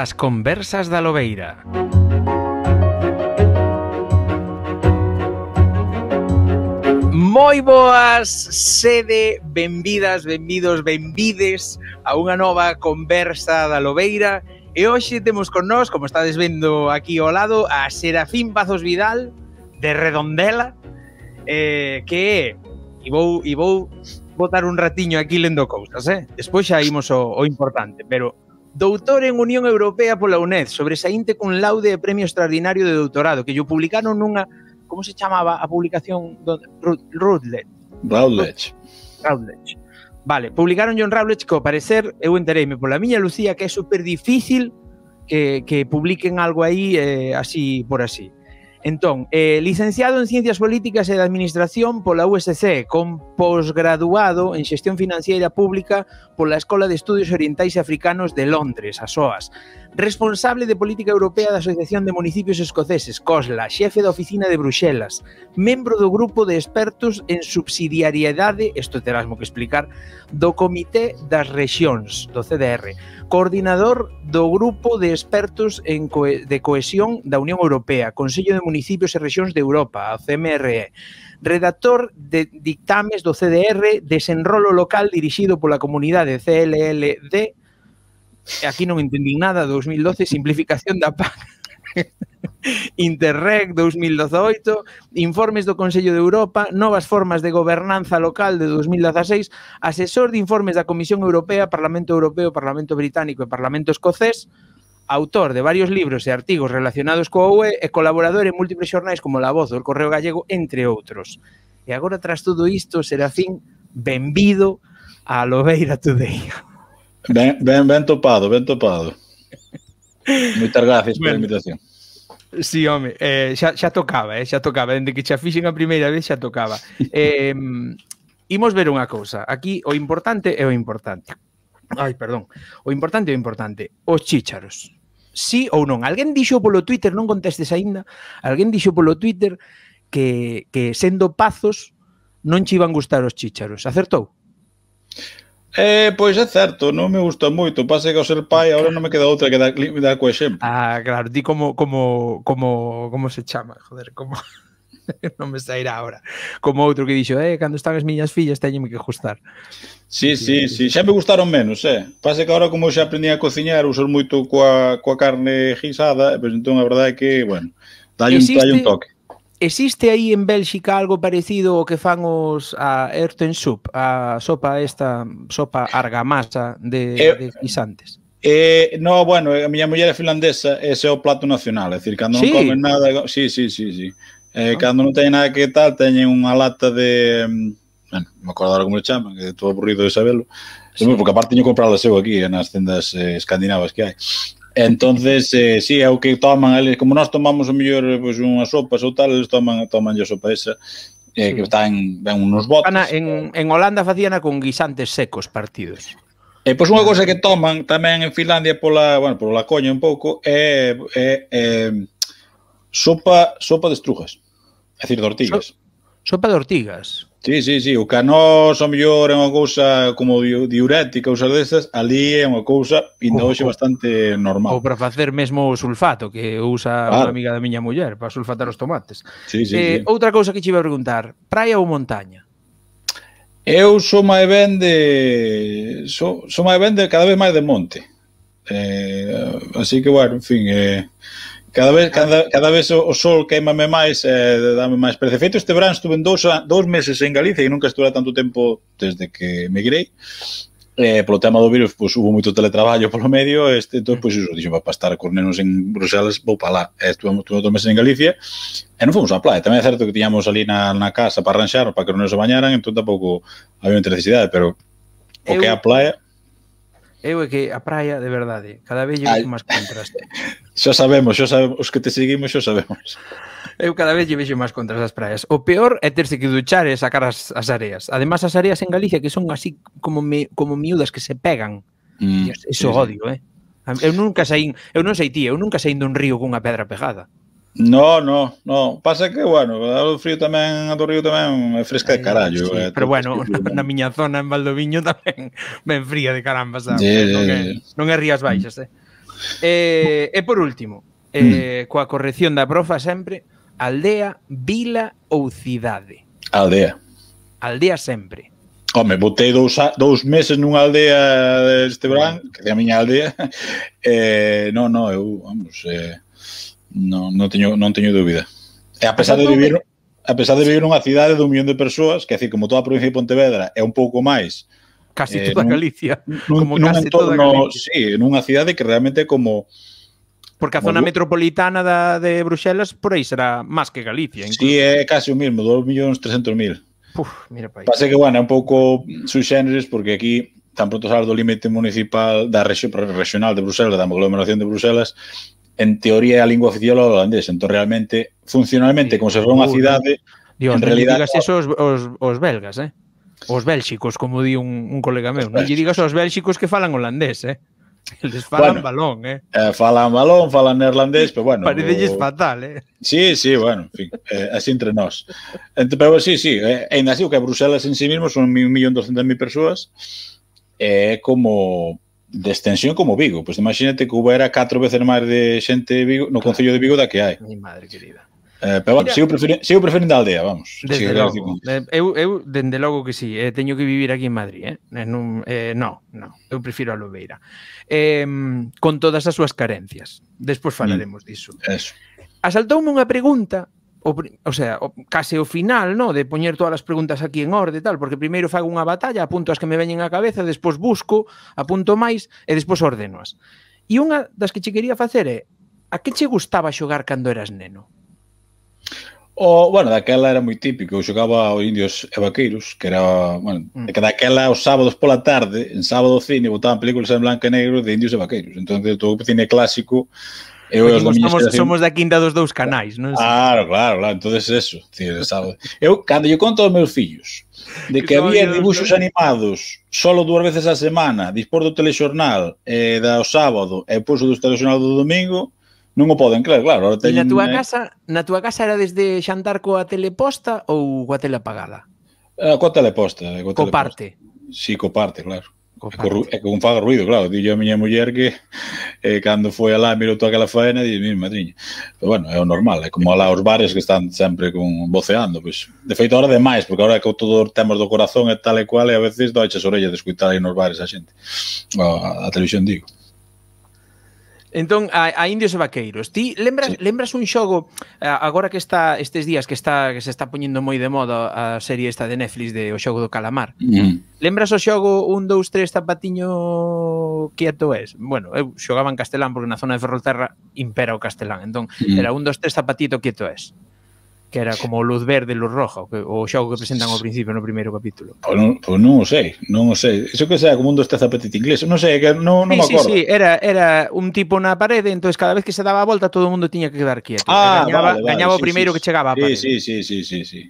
As conversas da Lobeira. Moi boas, sede, benvidas, benvidos, benvides a unha nova conversa da Lobeira. E hoxe temos con nós, como estades vendo aquí ao lado, a Serafín Pazos Vidal, de Redondela, eh, que e vou, e vou botar un ratiño aquí lendo cousas, eh? Despois xa imos o, o importante, pero Doutor en Unión Europea pola UNED, sobresaínte cun laude de premio extraordinario de doutorado, que yo publicaron nunha, como se chamaba a publicación? Routledge. Rutledge. Rutledge. Vale, publicaron John Rutledge que ao parecer eu entereime pola miña Lucía que é super difícil que, que publiquen algo aí eh, así por así. Entón, eh, licenciado en Ciencias Políticas e da Administración pola USC, con posgraduado en Xestión Financiera Pública pola Escola de Estudios Orientais Africanos de Londres, a SOAS responsable de política europea da Asociación de Municipios Escoceses, COSLA, xefe da oficina de Bruxelas, membro do grupo de expertos en subsidiariedade, isto terásmo que explicar, do Comité das Rexións, do CDR, coordinador do grupo de expertos en co de cohesión da Unión Europea, Consello de Municipios e Rexións de Europa, a CMRE, redactor de dictames do CDR Desenrolo Local dirixido pola comunidade CLLD E aquí non entendín nada, 2012, simplificación da PAC. Interreg 2018, informes do Consello de Europa, novas formas de gobernanza local de 2016, asesor de informes da Comisión Europea, Parlamento Europeo, Parlamento Británico e Parlamento Escocés, autor de varios libros e artigos relacionados coa UE e colaborador en múltiples xornais como La Voz, o Correo Gallego, entre outros. E agora, tras todo isto, Serafín, benvido a Lobeira Today. Ben, ben, ben topado, ben topado. Moitas gracias bueno. pola invitación. Sí, home, eh, xa, xa tocaba, eh, xa tocaba, dende que xa fixen a primeira vez xa tocaba. Eh, imos ver unha cousa, aquí o importante é o importante. Ai, perdón. O importante é o importante, os chícharos. Sí ou non? Alguén dixo polo Twitter, non contestes aínda, alguén dixo polo Twitter que, que sendo pazos non che iban gustar os chícharos. Acertou? Eh, pois é certo, non me gusta moito, pase que ao ser pai agora non me queda outra que dar, dar co exemplo. Ah, claro, ti como como como como se chama, joder, como non me sairá agora. Como outro que dixo, eh, cando están as miñas fillas teñenme que gustar. Sí, sí, si, sí, xa me gustaron menos, eh. Pase que agora como xa aprendí a cociñar, usar moito coa, coa carne guisada, eh, pois pues, entón a verdade é que, bueno, dalle un, dalle un toque Existe aí en Bélxica algo parecido ao que fan os a Soup, a sopa esta, sopa argamasa de, eh, de guisantes? Eh, no, bueno, eh, a miña muller é finlandesa, ese é o plato nacional, é dicir, cando sí. non comen nada, sí, sí, sí, sí. Eh, ah. cando non teñen nada que tal, teñen unha lata de mm, bueno, me acordo como le chaman, que é todo aburrido de sabelo, sí. porque aparte teño comprado seu aquí eh, nas tendas eh, escandinavas que hai. Entonces, eh, si sí, é o que toman eles, como nós tomamos o mellor pois, pues, unhas sopas ou tal, eles toman, toman a sopa esa, eh, sí. que está en, en unos botes. Ana, en, en Holanda facían con guisantes secos partidos. E eh, pois unha cousa que toman tamén en Finlandia pola, bueno, pola coña un pouco é, eh, eh, sopa sopa de estrujas, É dicir, de ortigas. So, sopa de ortigas. Sí, sí, sí, o canós, o mellor, é unha cousa como diurética, cousas desas, ali é unha cousa, ainda hoxe, bastante normal. Ou para facer mesmo o sulfato, que usa claro. unha amiga da miña muller, para sulfatar os tomates. Sí, sí, eh, sí. Outra cousa que te iba a preguntar, praia ou montaña? Eu sou máis ben de... Sou, sou máis ben de cada vez máis de monte. Eh, así que, bueno, en fin, eh, Cada vez, cada, cada vez o, o sol queimame máis e eh, dame máis prece. Feito este verán estuve en dous, dous meses en Galicia e nunca estuve tanto tempo desde que emigrei. Eh, polo tema do virus, pois, hubo moito teletraballo polo medio, este, entón, pois, iso, dixo, para estar con nenos en Bruselas, vou para lá. Eh, estuvemos estuve outro mes en Galicia, e non fomos á playa. Tamén é certo que tiñamos ali na, na casa para arranxar, para que os nenos bañaran, entón tampouco había necesidade, pero o que é a playa eu é que a praia, de verdade, cada vez lle máis contras. xa sabemos, xa sabemos, os que te seguimos xa sabemos. Eu cada vez lle vexo máis contras as praias. O peor é terse que duchar e sacar as, as areas. Además, as areas en Galicia que son así como mi, como miúdas que se pegan. Mm, Dios, eso sí, odio, eh? Eu nunca saín, eu non sei ti, eu nunca saín dun río cunha pedra pegada. No, no, no. Pasa que, bueno, o frío tamén, a do río tamén é fresca de eh, carallo. Sí, eh, pero bueno, frío, na, na miña zona en Valdoviño tamén ben fría de carambas. Sabe? Yeah, non, é, non é Rías Baixas, eh. eh e por último, eh, mm. coa corrección da profa sempre, aldea, vila ou cidade? Aldea. Aldea sempre. Home, botei dous, dous meses nunha aldea deste verán, que é a miña aldea, eh, non, non, eu, vamos, eh, Non, non teño, non teño dúbida. E a pesar de vivir, a pesar de vivir nunha cidade de un millón de persoas, que así como toda a provincia de Pontevedra é un pouco máis, casi eh, toda Galicia, nun, como nun casi entorno, toda Galicia. Sí, nunha cidade que realmente como Porque a zona metropolitana da, de Bruxelas por aí será máis que Galicia. Incluso. Sí, é casi o mismo, 2.300.000. Puf, mira país. Pase que, bueno, é un pouco subxéneres porque aquí tan pronto sal do límite municipal da rexión regional de Bruxelas, da aglomeración de Bruxelas, en teoría é a lingua oficial holandés, entón realmente, funcionalmente, como se for unha cidade, Dios, en realidad... Digas eso os, os, os belgas, eh? Os bélxicos, como di un, un colega meu. Non lle digas aos bélxicos que falan holandés, eh? Les falan bueno, balón, eh? eh? Falan balón, falan neerlandés, pero bueno... Parece o... fatal, eh? Sí, sí, bueno, en fin, eh, así entre nós. Ent pero sí, sí, eh, ainda así o que Bruselas en sí mismo son 1.200.000 persoas, eh, é eh, como de extensión como Vigo. Pois imagínate que houbera catro veces máis de xente de Vigo no Concello de Vigo da que hai. Mi madre querida. Eh, pero bueno, Mira, sigo, preferindo, sigo preferindo a aldea, vamos. Desde sigo logo. Eh, eu, eu, dende logo que sí, eh, teño que vivir aquí en Madrid, eh? En eh, un, eh, no, no, eu prefiro a Lobeira. Eh, con todas as súas carencias. Despois falaremos mm. disso. Eso. Asaltoume unha pregunta o, o sea, o, case o final, no, de poñer todas as preguntas aquí en orde e tal, porque primeiro fago unha batalla, apunto as que me veñen á cabeza, despois busco, apunto máis e despois ordenoas. E unha das que che quería facer é a que che gustaba xogar cando eras neno? O, bueno, daquela era moi típico, eu xogaba ao Indios e Vaqueiros, que era, bueno, mm. que daquela os sábados pola tarde, en sábado cine, botaban películas en blanco e negro de Indios e Vaqueiros. Entón, todo o cine clásico Eu, os somos, xeración... somos da quinta dos dous canais, non? Claro, claro, claro. entonces eso. Sabe. Eu, cando lle conto aos meus fillos de que, que había dibuxos animados solo dúas veces a semana, dispor do telexornal eh, da o sábado e pois do telexornal do domingo, non o poden, claro, claro. Ahora teñen, e na túa eh, casa, na túa casa era desde xantar coa teleposta ou coa tele apagada? Eh, coa teleposta. Eh, coa teleposta. Coparte. Sí, parte, claro. É que un faga ruido, claro. Dillo a miña muller que eh, cando foi alá mirou toda aquela faena e mi madriña. Pero bueno, é o normal, é como alá os bares que están sempre con voceando. Pois. De feito, agora demais, porque é que todo tema do corazón é tal e cual e a veces doiches orellas de escutar aí nos bares a xente. A, a televisión digo. Entón, a, a indios e vaqueiros. Ti lembras, sí. lembras un xogo agora que está estes días que está que se está poñendo moi de moda a serie esta de Netflix de O xogo do calamar. Mm. Lembras o xogo 1 2 3 zapatiño quieto es? Bueno, eu xogaba en castelán porque na zona de Ferrolterra impera o castelán. Entón, mm. era 1 2 3 zapatito quieto es que era como luz verde, luz roja, o, xogo que presentan ao principio no primeiro capítulo. Pois non, pois non o sei, non o sei. Iso que sea como un dos tazapetes inglés, non sei, que non, non sí, me acordo. Sí, sí, era, era un tipo na parede, entonces cada vez que se daba a volta todo o mundo tiña que quedar quieto. Ah, gañaba, vale, vale, gañaba sí, o primeiro sí, que chegaba á parede. Sí, sí, sí, sí, sí.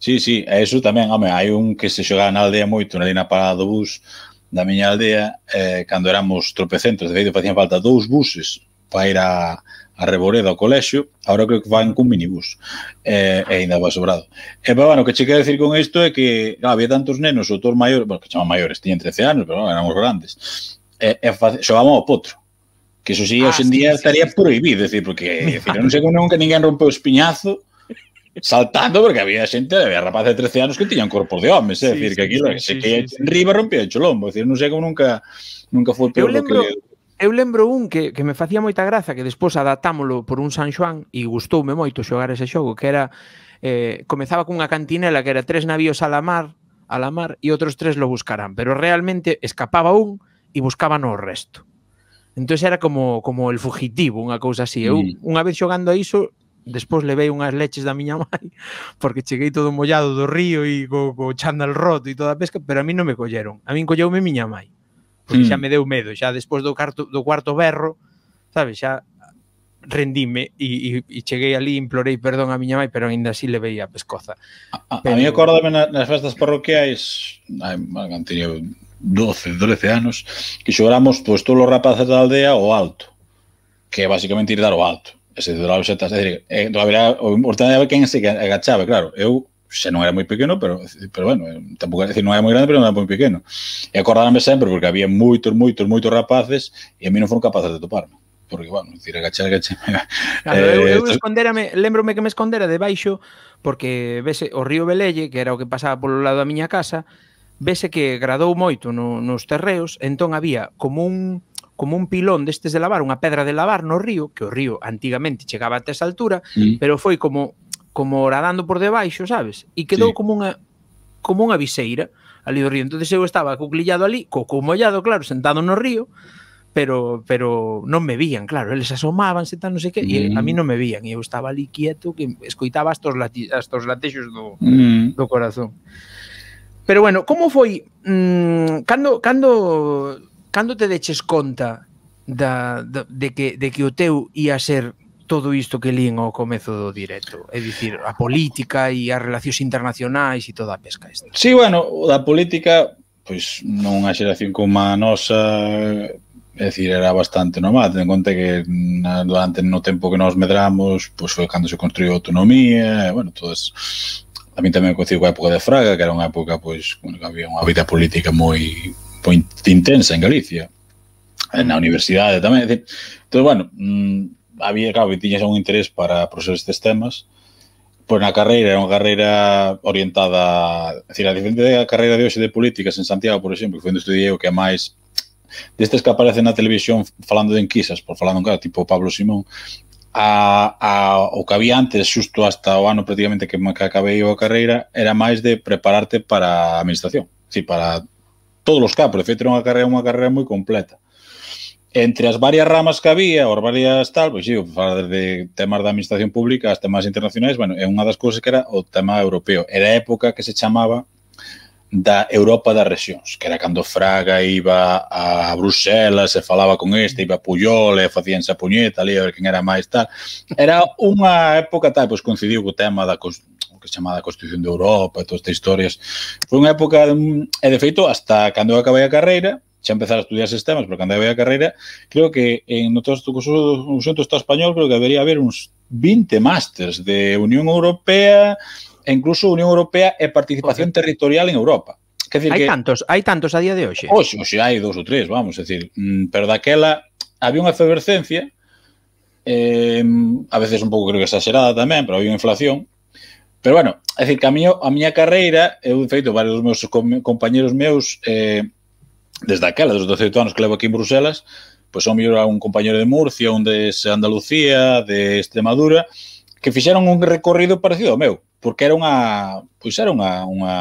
Sí, sí, e iso tamén, home, hai un que se xogaba na aldea moito, na lina parada do bus da miña aldea, eh, cando éramos tropecentos, de feito facían falta dous buses para ir a, a Reboreda ao colexio, agora creo que van cun minibús e, e ainda va sobrado. E, pero, bueno, o que che quero decir con isto é que claro, había tantos nenos, outros maiores, bueno, que chaman maiores, tiñen 13 anos, pero bueno, éramos grandes, e, e xogamos ao potro que iso sí, ah, hoxe en día sí, estaría sí, prohibido, decir, porque decir, non sei como que ninguén rompe o espiñazo saltando, porque había xente, había rapaz de 13 anos que tiñan corpo de homes, é sí, decir, sí, que aquí sí, que sí, que sí, en Riba rompía o cholombo, decir, non sei como nunca nunca foi peor lembro, que Eu lembro un que, que me facía moita graza, que despois adaptámolo por un San Xoán e gustoume moito xogar ese xogo, que era eh, comezaba cunha cantinela que era tres navíos a la mar, a la mar e outros tres lo buscarán, pero realmente escapaba un e buscaban o resto. Entón era como como el fugitivo, unha cousa así. Eu mm. unha vez xogando a iso, despois levei unhas leches da miña mãe porque cheguei todo mollado do río e co, co chándal roto e toda a pesca, pero a mí non me colleron. A min colleume miña mãe porque mm. xa me deu medo, xa despois do cuarto, do cuarto berro, sabes, xa rendime e, e, e cheguei ali, implorei perdón a miña mãe, pero ainda así le veía a pescoza. A, a, pero... a mí acordame na, nas festas parroquiais, ai, teño 12, 13 anos, que xogramos pois, todos os rapaces da aldea o alto, que é basicamente ir dar o alto. Ese de las setas, é dicir, eh, haberá, o importante era quen se agachaba, claro. Eu xa non era moi pequeno, pero, pero bueno, eh, tampouco decir, non era moi grande, pero non era moi pequeno. E acordarme sempre, porque había moitos, moitos, moitos rapaces, e a mí non foron capaces de toparme. Porque, bueno, dicir, agachar, agachar... Claro, eh, eu, eu esconderame, lembrome que me escondera debaixo, porque vese o río Belelle, que era o que pasaba polo lado da miña casa, vese que gradou moito no, nos terreos, entón había como un como un pilón destes de lavar, unha pedra de lavar no río, que o río antigamente chegaba a esa altura, mm. pero foi como como oradando por debaixo, sabes? E quedou sí. como unha como unha viseira ali do río. Entonces eu estaba cuclillado ali, co mollado, claro, sentado no río, pero pero non me vían, claro, eles asomábanse sentan, non sei que, mm. e a mí non me vían, e eu estaba ali quieto que escoitaba estos lati, estos latexos do mm. do corazón. Pero bueno, como foi mm, cando cando cando te deches conta da, da de que de que o teu ia ser todo isto que lín ao comezo do directo? É dicir, a política e as relacións internacionais e toda a pesca esta. Sí, bueno, da política, pois non unha xeración como a nosa, é dicir, era bastante normal, ten en conta que durante no tempo que nós medramos, pois foi cando se construiu a autonomía, e, bueno, eso. a mí tamén coincido coa época de Fraga, que era unha época pois, que había unha vida política moi, moi intensa en Galicia na universidade tamén. Entón, bueno, mm, había, claro, tiñas un interés para prosar estes temas, pois na carreira, era unha carreira orientada, é dicir, a diferente da carreira de hoxe de políticas en Santiago, por exemplo, que foi onde estudiei o que é máis destes que aparecen na televisión falando de enquisas, por falando claro, tipo Pablo Simón, a, a, o que había antes, xusto hasta o ano prácticamente que, que acabei a carreira, era máis de prepararte para a administración, si, para todos os capos, de feito era unha carreira, unha carreira moi completa entre as varias ramas que había, ou as varias tal, pois xío, falar desde temas da administración pública as temas internacionais, bueno, é unha das cousas que era o tema europeo. Era a época que se chamaba da Europa das Rexións, que era cando Fraga iba a Bruxelas, se falaba con este, iba a Puyol, e facían esa puñeta ali, a ver quen era máis tal. Era unha época tal, pois coincidiu co tema da que se chamada Constitución de Europa e todas estas historias. Foi unha época, e de feito, hasta cando acabei a carreira, xa empezar a estudiar sistemas, porque cando había a carreira, creo que en eh, no todo o curso do español creo que debería haber uns 20 másters de Unión Europea, e incluso Unión Europea e participación okay. territorial en Europa. Que decir, hai que, tantos, hai tantos a día de hoxe. Hoxe, hoxe hai dous ou tres, vamos, é dicir, mm, pero daquela había unha efervescencia eh, a veces un pouco creo que exagerada tamén, pero había inflación. Pero bueno, é dicir, que a, miña, a miña carreira, eu de feito, varios dos meus compañeiros compañeros meus eh, desde aquela, dos 18 anos que levo aquí en Bruselas, pois son mellor a un compañero de Murcia, un de Andalucía, de Extremadura, que fixeron un recorrido parecido ao meu, porque era unha, pois era unha, unha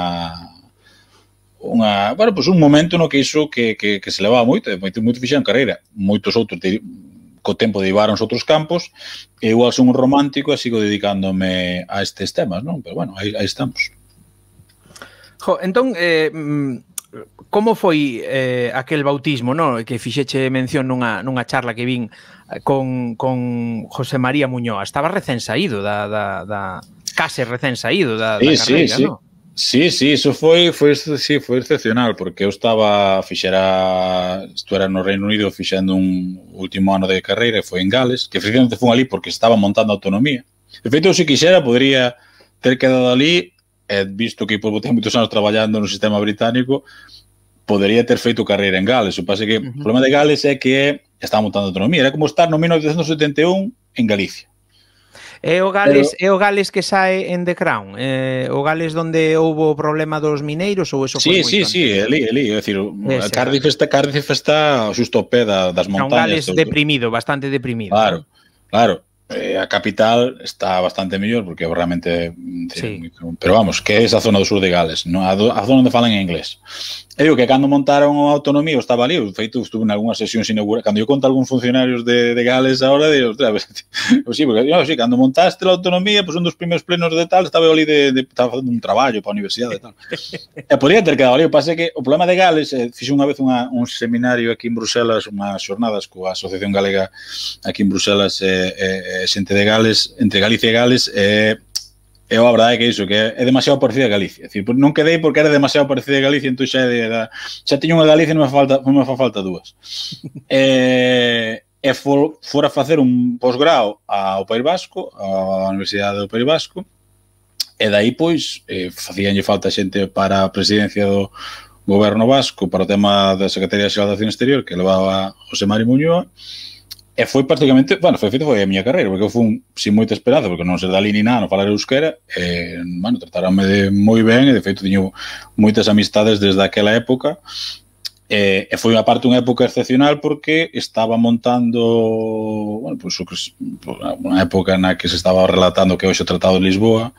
unha, bueno, pois un momento no que iso que, que, que se levaba moito, moito, moito fixeron carreira. Moitos outros co tempo derivaron outros campos, e igual son un romántico e sigo dedicándome a estes temas, non? Pero bueno, aí, aí estamos. Jo, entón, eh, mm, como foi eh, aquel bautismo, no? que fixeche mención nunha, nunha charla que vin eh, con, con José María Muñoa. Estaba recén saído da, da, da case recén saído da, sí, da carreira, sí, sí. non? Sí, sí, eso foi, foi, sí, foi excepcional, porque eu estaba, fixera, estuera no Reino Unido fixendo un último ano de carreira, e foi en Gales, que precisamente fun ali porque estaba montando autonomía. De feito, se quixera, podría ter quedado ali e visto que Hipólvo ten moitos anos traballando no sistema británico, podería ter feito carreira en Gales. O pase que uh -huh. o problema de Gales é que está montando autonomía. Era como estar no 1971 en Galicia. É o Gales, Pero... é o Gales que sae en The Crown, é, o Gales onde houve o problema dos mineiros ou eso sí, foi Sí, sí, sí, ali, ali, é dicir, Ese, Cardiff está Cardiff está xusto o pé das montañas. É un Gales deprimido, bastante deprimido. Claro. Claro, eh, a capital está bastante mellor porque realmente mm, sí. pero vamos, que é esa zona do sur de Gales, no a, do, a zona onde falan en inglés. Eu que cando montaron a autonomía, estaba ali, eu, feito, estuve en algunhas sesións inauguradas, cando eu conto a algúns funcionarios de, de Gales ahora, de, ostras, pues, sí, porque, no, sí, cando montaste a autonomía, pues un dos primeiros plenos de tal, estaba ali de, de estaba facendo un traballo para a universidade e tal. e podía ter quedado ali, o pase que o problema de Gales, eh, fixe unha vez unha, un seminario aquí en Bruselas, unhas xornadas coa Asociación Galega aquí en Bruselas, eh, eh, eh, xente de Gales, entre Galicia e Gales, eh, Eu a verdade é que iso, que é demasiado parecido a Galicia. É decir, non quedei porque era demasiado parecido a Galicia, entón xa, de, da, xa teño unha Galicia e non me, falta, non me fa falta dúas. e, e for, fora facer un posgrao ao País Vasco, á Universidade do País Vasco, e dai, pois, eh, facíanlle falta xente para a presidencia do goberno vasco, para o tema da Secretaría de Xeral Exterior, que levaba José Mari Muñoz, E foi prácticamente, bueno, foi feito foi a miña carreira, porque eu fui sin moita esperanza, porque non ser dali ni nada, non falar euskera, e, bueno, trataronme de moi ben, e de feito teño moitas amistades desde aquela época, E, e foi unha parte unha época excepcional porque estaba montando bueno, pois, unha época na que se estaba relatando que hoxe o Tratado de Lisboa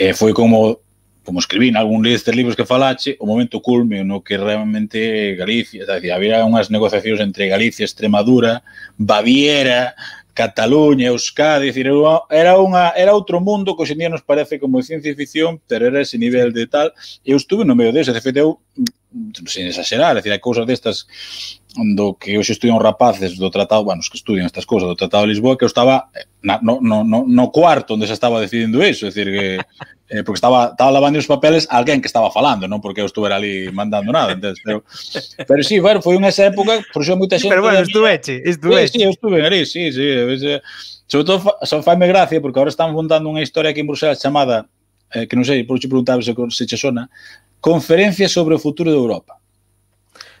e foi como como escribí en algún de libros que falache, o momento culme no que realmente Galicia, sea, había unhas negociacións entre Galicia, Extremadura, Baviera, Cataluña, Euskadi, decir, era unha era outro mundo que hoxe en día nos parece como ciencia ficción, pero era ese nivel de tal, eu estuve no medio dese, de feito eu sen exagerar, é dicir, hai cousas destas do que hoxe estudian rapaces do tratado, bueno, os que estudian estas cousas do tratado de Lisboa, que eu estaba eh, na, no, no, no, no cuarto onde se estaba decidindo iso, é dicir, que eh, porque estaba, estaba lavando os papeles alguén que estaba falando, non porque eu estuve ali mandando nada, entes, pero, pero sí, bueno, foi unha esa época, por iso moita xente... Pero bueno, estuveche, estuve. Sí, sí, eu estuve ali, sí, sí, sí, sobre todo só faime gracia, porque agora están montando unha historia aquí en Bruselas chamada eh, que non sei, por xe preguntaba se, se che sona, Conferencia sobre o futuro de Europa.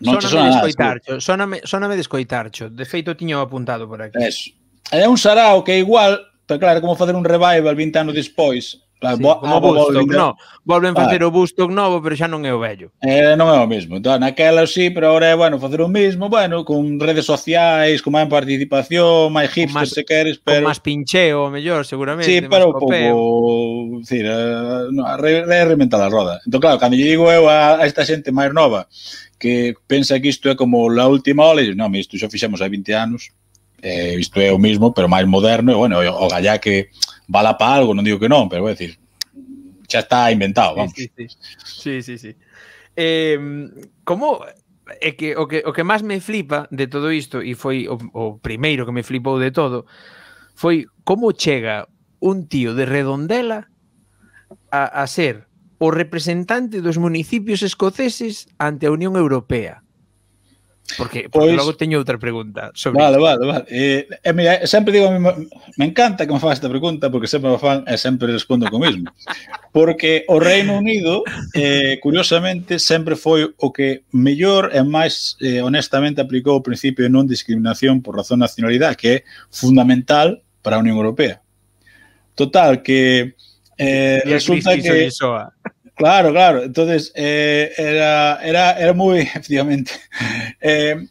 Non te sona descoitarcho, soname, soname descoitarcho. De feito, tiño apuntado por aquí. Eso. É un sarao que igual, pero claro, como facer un revival 20 anos despois, Sí, bo, ah, no. Volven facer ah. o busto novo, pero xa non é o vello. Eh, non é o mesmo. Entón, naquela sí, pero agora é, bueno, facer o mesmo, bueno, con redes sociais, con máis participación, máis hipster, se queres, pero... Con máis pincheo, mellor, seguramente. Sí, pero un pouco... Dicir, uh, eh, no, reventar a roda. Entón, claro, cando lle digo eu a, a esta xente máis nova que pensa que isto é como la última ola, non, isto xa fixemos hai 20 anos, eh, isto é o mismo, pero máis moderno, e, bueno, o, o gallá que bala para algo, non digo que non, pero vou decir, xa está inventado, vamos. Sí, sí, sí. sí, sí, Eh, como é que o que o que máis me flipa de todo isto e foi o, o primeiro que me flipou de todo foi como chega un tío de Redondela a, a ser o representante dos municipios escoceses ante a Unión Europea Porque, porque pois, logo teño outra pregunta sobre Vale, vale, vale. E, eh, e eh, mira, eh, sempre digo, me, me encanta que me fagas esta pregunta porque sempre me fan e sempre respondo con mesmo. Porque o Reino Unido, eh, curiosamente, sempre foi o que mellor e máis eh, honestamente aplicou o principio de non discriminación por razón de nacionalidade, que é fundamental para a Unión Europea. Total, que eh, resulta que... Soa. Claro, claro. Entonces, eh, era, era, era moi, efectivamente, eh,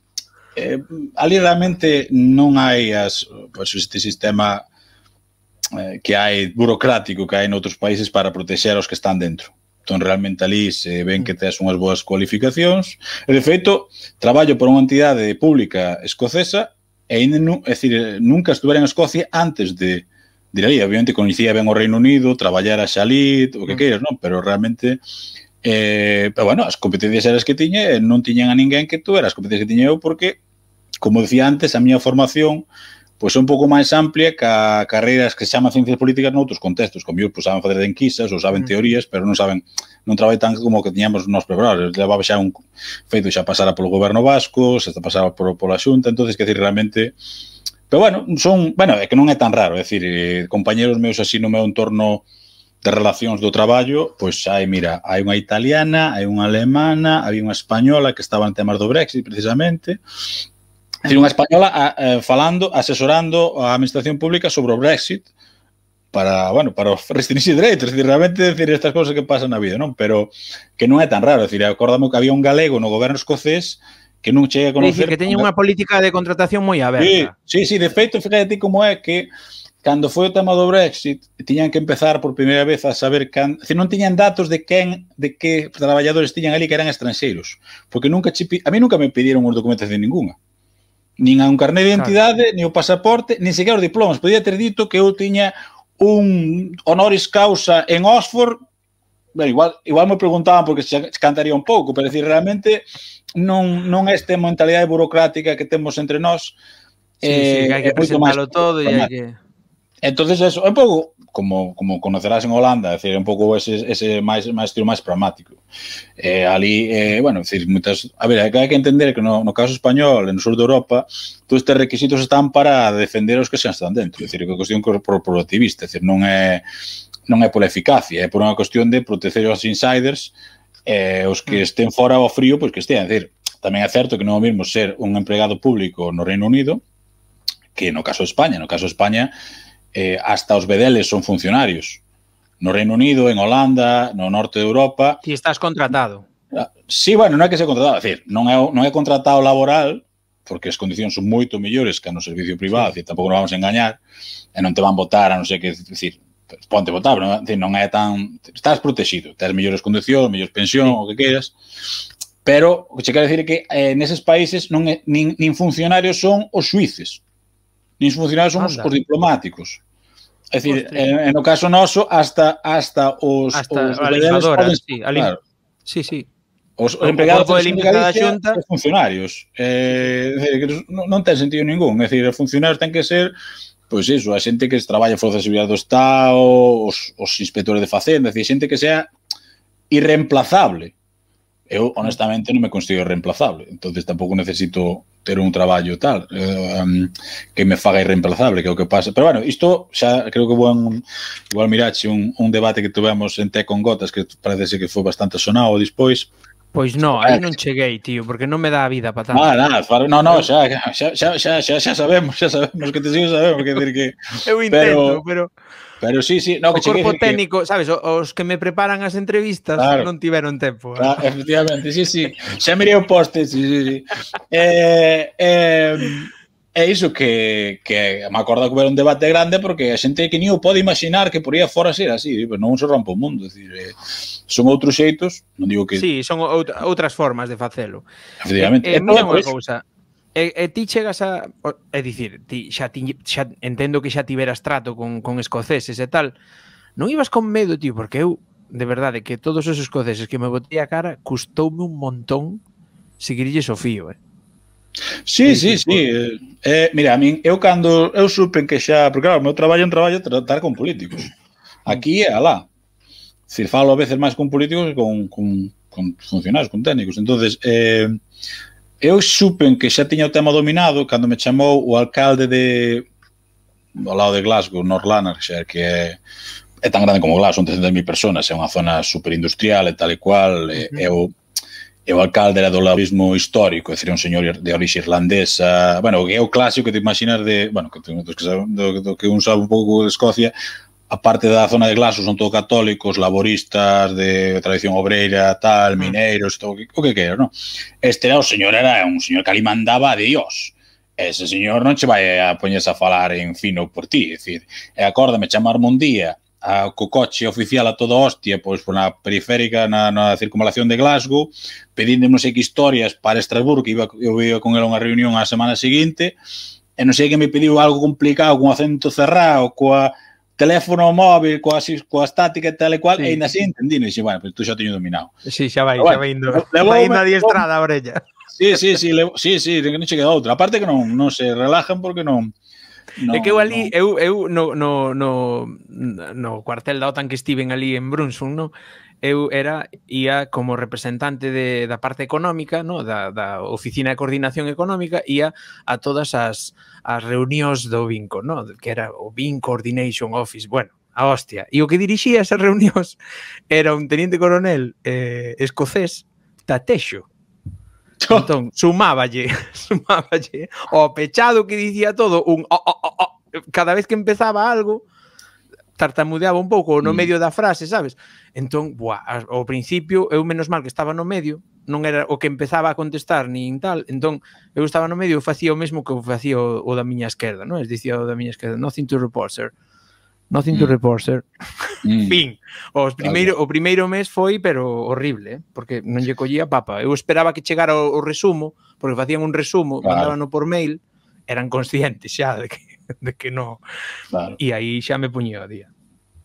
eh, ali realmente non hai as, pues, pois, este sistema eh, que hai burocrático que hai outros países para protexer os que están dentro. Entón, realmente ali se ven que tes unhas boas cualificacións. E, de feito, traballo por unha entidade pública escocesa e ainda é dicir, nunca estuve en Escocia antes de, diría, obviamente coñecía ben o Reino Unido, traballar a Xalit, o que mm. queiras, non? Pero realmente eh, pero bueno, as competencias eras que tiñe, non tiñan a ninguén que tú eras as competencias que tiñe eu porque como decía antes, a miña formación pois pues, é un pouco máis amplia que a carreiras que se chama ciencias políticas noutros contextos, como eu, pois, pues, saben fazer de enquisas ou saben mm. teorías, pero non saben non traballan tan como que tiñamos nos preparados levaba xa un feito xa pasara polo goberno vasco, xa pasara polo, pola xunta, entonces que decir, realmente Pero bueno, son, bueno, é que non é tan raro, é dicir, eh, compañeros meus así no meu entorno de relacións do traballo, pois hai, mira, hai unha italiana, hai unha alemana, hai unha española que estaba en temas do Brexit precisamente. É dicir, unha española a, a, eh, falando, asesorando a administración pública sobre o Brexit para, bueno, para restringir dereitos, é dicir, realmente decir dicir estas cousas que pasan na vida, non? Pero que non é tan raro, é dicir, que había un galego no goberno escocés que non chega a conocer. Sí, que teñen unha política de contratación moi aberta. Sí, sí, sí, de feito, fíjate como é que cando foi o tema do Brexit, tiñan que empezar por primeira vez a saber can, se non tiñan datos de quen, de que traballadores tiñan ali que eran estranxeiros, porque nunca a mí nunca me pidieron os documentos de ningunha. Nin a un carné de identidade, claro. nin o pasaporte, nin sequer os diplomas. Podía ter dito que eu tiña un honoris causa en Oxford bueno, igual, igual me preguntaban porque se cantaría un pouco, pero decir, realmente non, non este mentalidade burocrática que temos entre nós sí, eh, sí, que hai que presentalo máis, todo e hai que... Entonces eso, é un pouco como, como conocerás en Holanda, é decir, un pouco ese, ese máis, máis estilo máis pragmático. Eh, ali, eh, bueno, decir, muitas, a ver, hai que entender que no, no caso español, no sur de Europa, todos estes requisitos están para defender os que xa están dentro, é decir, que é cuestión corporativista, é decir, non é non é pola eficacia, é por unha cuestión de proteger os insiders eh, os que mm. estén fora ao frío, pois que estén. É dicir, tamén é certo que non é o mesmo ser un empregado público no Reino Unido que no caso de España. No caso de España, eh, hasta os bedeles son funcionarios. No Reino Unido, en Holanda, no norte de Europa... Ti estás contratado. Ah, sí, bueno, non é que se contratado, é dicir, non é, non é contratado laboral, porque as condicións son moito mellores que no servicio privado, sí. e tampouco nos vamos a engañar, e non te van votar, a non ser que, decir, ponte votable, non, decir, non é tan... Estás protegido, tens mellores condicións, mellores pensión, sí. o que queiras, pero o que che quero dicir é que eh, neses países non é, nin, nin funcionarios son os suíces, nin funcionarios son os, os diplomáticos. É dicir, en, en, o caso noso, hasta, hasta os... Hasta os a poden, sí, a claro. sí, sí. Os, os empregados de da xunta os funcionarios. Eh, decir, non, non ten sentido ningún. É decir, os funcionarios ten que ser pois iso, a xente que traballa Forza de seguridade do Estado, os, os inspectores de facenda, decir, xente que sea irreemplazable. Eu, honestamente, non me considero reemplazable, entonces tampouco necesito ter un traballo tal eh, que me faga irreemplazable, que é o que pasa. Pero, bueno, isto xa creo que bon, igual mirache un, un debate que tuvemos en Té con Gotas, que parece que foi bastante sonado despois, Pois non, aí non cheguei, tío, porque non me dá a vida para tanto. Ah, nada, no, no, xa, xa, xa, xa, xa, sabemos, xa sabemos que te sigo sabemos, que decir que... Eu intento, pero... Pero, pero sí, sí, no, o que cheguei... O corpo técnico, que... sabes, os que me preparan as entrevistas claro. non tiveron tempo. Claro, ah, efectivamente, sí, sí, xa mirei o poste, sí, sí, sí. eh, eh, É iso que, que me acordo que era un debate grande porque a xente que ni o pode imaginar que por aí fora ser así, non se rompe o mundo, decir, eh, Son outros xeitos, non digo que... Sí, son outras formas de facelo. Efectivamente. E, eh, e, eh, unha cousa, E, eh, e ti chegas a... É dicir, ti xa, ti, xa entendo que xa tiveras trato con, con escoceses e tal. Non ibas con medo, tío, porque eu, de verdade, que todos os escoceses que me botei a cara, custoume un montón seguirlles o fío, eh. Sí, sí, sí. Eh, eh, mira, a min, eu cando eu supen que xa, porque claro, o meu traballo é un traballo tratar con políticos. Mm. Aquí e alá se falo a veces máis con políticos que con, con, con funcionarios, con técnicos. entonces eh, eu supen que xa tiña o tema dominado cando me chamou o alcalde de ao lado de Glasgow, North Lanarkshire, que é, é tan grande como Glasgow, son 300.000 personas, é unha zona superindustrial e tal e cual, uh -huh. é, o e o alcalde era do laborismo histórico, é dicir, un señor de orixe irlandesa, bueno, é o clásico que te imaginas de, bueno, que, te, que, do que un sabe un pouco de Escocia, a parte da zona de Glasos son todo católicos, laboristas de tradición obreira, tal, ah. mineiros, todo o que quero, non? Este era o señor era un señor que ali mandaba a Dios. Ese señor non che vai a poñerse a falar en fino por ti, é dicir, e acórdame chamarme un día a, co coche oficial a todo hostia, pois por na periférica, na, na circunvalación de Glasgow, pedíndome non que historias para Estrasburgo, iba, eu iba con ele a unha reunión a semana seguinte, e non sei que me pediu algo complicado, con acento cerrado, coa teléfono móvil, coa, coa estática e tal e cual, sí. e ainda así entendí, e dixe, bueno, pues tú xa teño dominado. Sí, xa vai, bueno, xa vai indo, levou, vai indo a orella. Sí, sí, sí, levo, sí, sí, que non che queda outra. Aparte que non, non se relajan porque non... No, é que eu ali, no. eu, eu no, no, no, no cuartel da OTAN que estiven ali en Brunson, no? eu era ia como representante de, da parte económica, no? da, da Oficina de Coordinación Económica, ia a todas as, as reunións do Vinco, no? que era o Vinco Coordination Office, bueno, a hostia. E o que dirixía esas reunións era un teniente coronel eh, escocés, Tatexo, Entón, sumáballe, sumáballe o pechado que dicía todo un oh, oh, oh, oh" cada vez que empezaba algo, tartamudeaba un pouco no mm. medio da frase, sabes? Entón, bua, ao principio eu menos mal que estaba no medio, non era o que empezaba a contestar nin tal, entón eu estaba no medio e facía o mesmo que facía o, o da miña esquerda, non? Es dicía o da miña esquerda, nothing to report, sir. Nothing mm. to report, sir. Mm. fin. Os primeiro, claro. O primeiro mes foi, pero horrible, eh? porque non lle collía papa. Eu esperaba que chegara o, o resumo, porque facían un resumo, claro. mandábano por mail, eran conscientes xa de que de que no. Claro. E aí xa me puñía a día.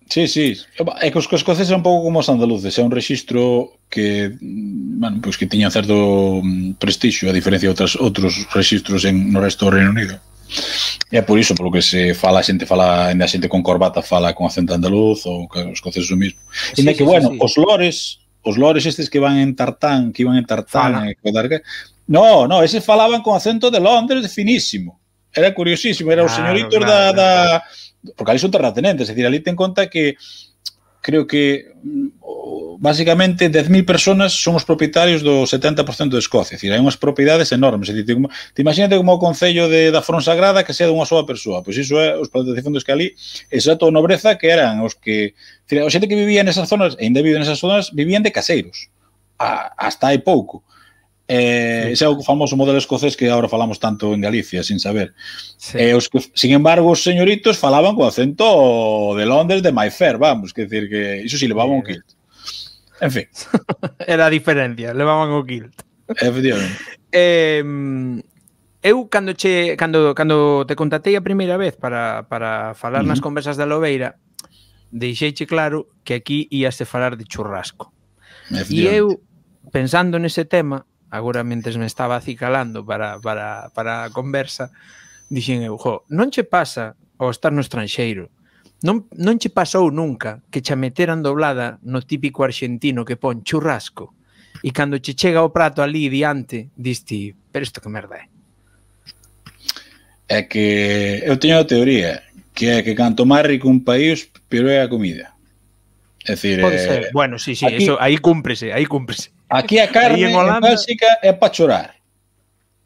Sí, sí. É que os, escoceses é un pouco como os andaluces, é un registro que, mm, bueno, pois pues que tiña certo mm, prestixio a diferencia de outras, outros registros en, no resto do Reino Unido. E é por iso, polo que se fala, a xente fala, ainda a xente con corbata fala con acento andaluz ou que os escoceses o mismo. Sí, e sí, que, sí, bueno, sí. os lores, os lores estes que van en tartán, que iban en tartán, fala. en, eh, no, no, ese falaban con acento de Londres finísimo era curiosísimo, era claro, os señoritos claro, da, da... Porque ali son terratenentes, é dicir, ali ten conta que creo que mm, básicamente 10.000 personas son os propietarios do 70% de Escocia, é dicir, hai unhas propiedades enormes, é dicir, te imagínate como o Concello de, da Sagrada que sea dunha soa persoa, pois iso é os plantas de fondos que ali, esa toda nobreza que eran os que, decir, a xente que vivía nesas zonas, e ainda nesas zonas, vivían de caseiros, a, hasta hai pouco, Eh, ese é o famoso modelo escocés que agora falamos tanto en Galicia, sin saber. Sí. Eh, os que, sin embargo, os señoritos falaban co acento de Londres de Mayfair, vamos, que decir que iso si sí, levaban un kilt. En fin. Era a diferencia, levaban o kilt. Efectivamente. eh, eu cando che cando cando te contatei a primeira vez para para falar uh -huh. nas conversas da Lobeira, deixeiche claro que aquí íaste falar de churrasco. E eu pensando nese tema, agora mentes me estaba acicalando para, para, para a conversa, dixen eu, jo, non che pasa ao estar no estranxeiro, non, non che pasou nunca que che meteran doblada no típico argentino que pon churrasco e cando che chega o prato ali diante, diste, pero isto que merda é? É que eu teño a teoría que é que canto máis rico un país, pero é a comida. É decir, Pode ser. Eh, bueno, sí, sí, aquí... eso aí cúmprese, aí cúmprese. Aquí a carne en, Holanda... en Bélxica é para chorar.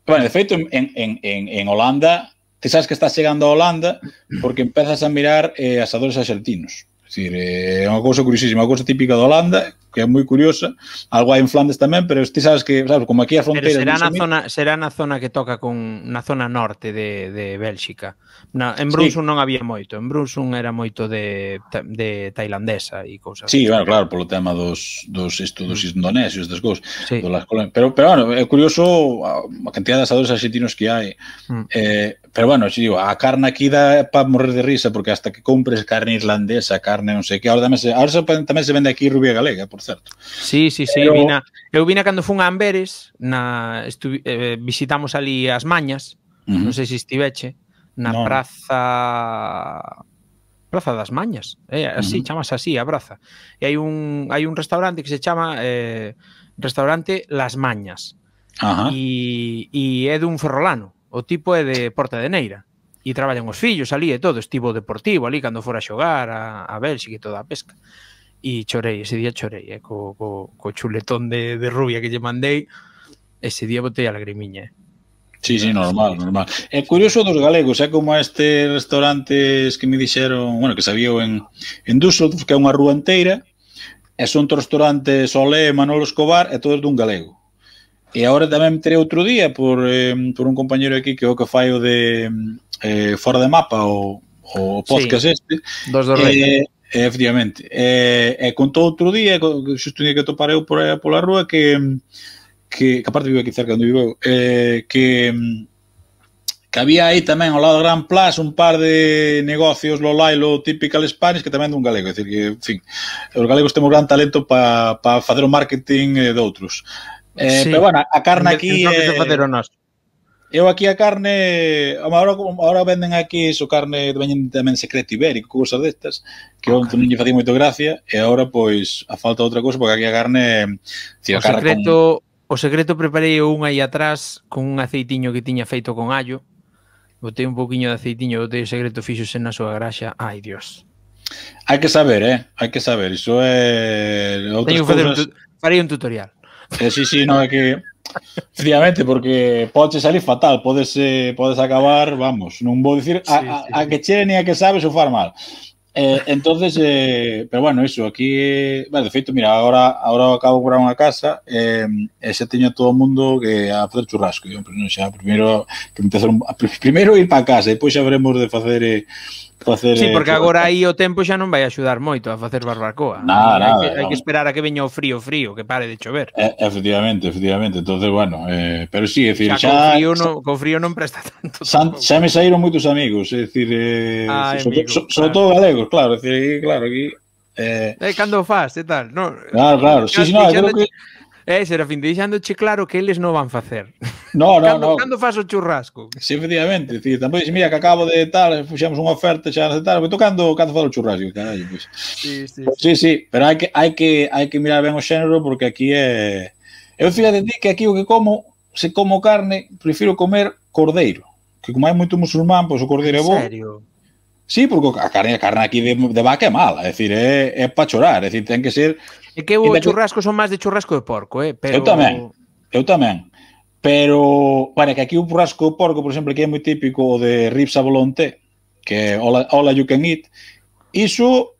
Bueno, de feito, en, en, en, Holanda, te sabes que estás chegando a Holanda porque empezas a mirar eh, asadores argentinos decir, eh, é unha cousa curiosísima, unha cousa típica de Holanda, que é moi curiosa. Algo hai en Flandes tamén, pero ti sabes que, sabes, como aquí a fronteira... Pero será na, zona, será na zona que toca con na zona norte de, de Bélxica. Na, en Brunsun sí. non había moito. En Brunsun era moito de, de tailandesa e cousas. Sí, bueno, claro, polo tema dos, dos estudos mm. indonesios, das cousas. Sí. Do las, pero, pero, bueno, é curioso a, a cantidad de asadores argentinos que hai. Mm. Eh, Pero bueno, xe digo, a carne aquí dá para morrer de risa, porque hasta que compres carne irlandesa, carne non sei que, ahora tamén se, ahora se, tamén se vende aquí rubia galega, por certo. Sí, sí, sí, Pero... vina, eu vina cando fun a Amberes, na, estu, eh, visitamos ali as Mañas, uh -huh. non sei se estiveche, na no. praza Praza das Mañas, eh, así, uh -huh. chamas así, a praza. E hai un hai un restaurante que se chama eh, restaurante Las Mañas. Ajá. E, e é dun ferrolano, O tipo é de Porta de Neira e traballan os fillos ali e todo, estivo deportivo ali cando fora a xogar a, a Bélxica e toda a pesca. E chorei, ese día chorei, eh, co, co, co chuletón de, de rubia que lle mandei, ese día botei a lagrimiña. Eh. Sí, sí, normal, normal. É curioso dos galegos, é eh, como este restaurantes que me dixeron, bueno, que sabía en, en Dusseldorf, que é unha rúa enteira, e son restaurantes Solé, Manolo Escobar, é todos dun galego. E agora tamén tirei outro día por, eh, por un compañero aquí que o que fai o de eh, Fora de Mapa, o, o podcast sí, este. Dos do eh, eh, eh, efectivamente. E eh, eh, contou outro día, xusto un día que topareu por, aí pola rúa, que, que, que aparte vivo aquí cerca onde vivo, eh, que que había aí tamén ao lado da Gran Plaza un par de negocios lo lailo typical Spanish que tamén dun galego, é dicir que, en fin, os galegos temos gran talento para pa facer o marketing eh, de outros. Eh, sí. Pero bueno, a carne aquí... Eh, Eu aquí a carne, agora, agora venden aquí su carne, veñen tamén secreto ibérico, cousas destas, que okay. ontem non lle facía moito gracia, e agora, pois, a falta outra cousa, porque aquí a carne... Si, o, carne secreto, con... o secreto preparei unha aí atrás con un aceitiño que tiña feito con allo, botei un poquinho de aceitiño, botei o secreto fixose na súa graxa, ai, dios. Hai que saber, eh? Hai que saber, iso é... Outras cousa. farei un tutorial. Eh, sí, sí, no, é que Efectivamente, porque pode salir fatal, podes, eh, podes acabar, vamos, non vou dicir a, a, a que che ni a que sabes o far mal. Eh, entonces, eh, pero bueno, iso, aquí, bueno, de feito, mira, agora, agora acabo de curar unha casa eh, e xa teño todo o mundo que a facer churrasco, eu, pero non xa, primeiro que primeiro ir para casa e depois xa veremos de facer eh, facer Sí, eh, porque agora aí o tempo xa non vai axudar moito a facer barbacoa. Nada, nada, hai, que, hai que esperar a que veña o frío frío, que pare de chover. Eh, efectivamente, efectivamente. Entonces, bueno, eh, pero sí, é dicir, xa, xa co frío non, con frío non presta tanto. Xa, xa me saíron moitos amigos, é dicir, eh, ah, so, so, so, claro. sobre todo galegos, claro, é dicir, claro, aquí Eh, eh, cando faz, e tal, no. Claro, claro. Eh, sí, sí, no, creo que Eh, Serafín, deixándoche claro que eles non van facer. No, no, cando, no. Cando faz o churrasco. Sí, efectivamente. Sí, tampouco dices, mira, que acabo de tal, fuxemos unha oferta, xa de tal, pero cando, cando faz o churrasco, carallo. Pues. Pois. Sí, sí, sí, sí, sí, pero hai que, hai que, hai que mirar ben o xénero porque aquí é... Eu fíjate ti que aquí o que como, se como carne, prefiro comer cordeiro. Que como hai moito musulmán, pois pues, o cordeiro é bo. Serio? Sí, porque a carne, a carne aquí de, de vaca é mala, é dicir, é, é para chorar, é dicir, ten que ser... É que os churrascos son máis de churrasco de porco, eh? Pero... Eu tamén, eu tamén. Pero, bueno, que aquí o churrasco de porco, por exemplo, que é moi típico o de ribs a volonte, que hola, hola you can eat, iso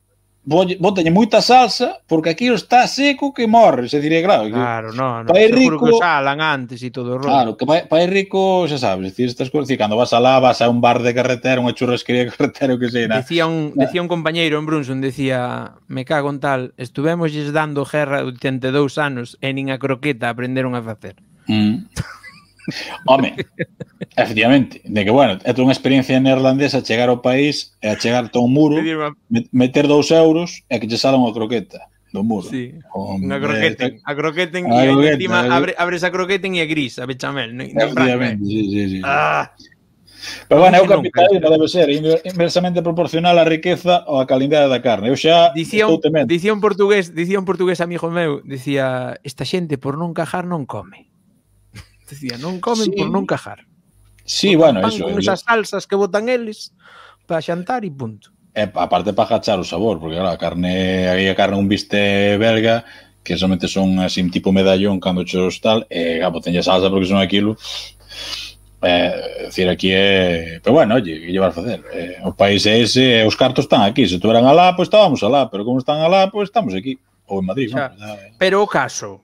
botalle moita salsa porque aquí está seco que morre, se diría, claro. Claro, no, no, pai rico, que salan antes e todo o rollo. Claro, que pai, rico, xa sabes, decir estas cousas, decir, cando vas alá, vas a un bar de carretera, unha churrasquería de carretera, que sei, na. Decía un, na. decía un compañeiro en Brunson, decía, me cago en tal, estuvemos dando guerra 82 anos e nin a croqueta aprenderon a facer. Mm. Home, efectivamente, de que, bueno, é unha experiencia neerlandesa chegar ao país e a chegar a un muro, meter dous euros e que che sala unha croqueta do muro. Sí, unha croqueta, a croqueta en a croqueta, encima eh. abre, abres a croqueta e é gris, a bechamel. No, efectivamente, sí, sí, sí. Ah. Pero bueno, é o capitalismo debe ser inversamente proporcional a riqueza ou a calidade da carne. Eu xa dicía un, dicía un portugués, dicía un portugués amigo meu, dicía, esta xente por non cajar non come. Decía, non comen sí. por non cajar. Sí, botan bueno, eso. Con esas salsas que botan eles para xantar e punto. E eh, aparte para gachar o sabor, porque claro, a carne, aí a carne un biste belga, que somente son así un tipo medallón cando chos tal, e gabo tenlle salsa porque son aquilo. Eh, decir, aquí é... Pero bueno, oye, que llevar a facer? Eh, o país é ese, os cartos están aquí. Se tuveran alá, pois pues estábamos alá, pero como están alá, pois pues estamos aquí. Ou en Madrid, o sea, non? Pero o caso,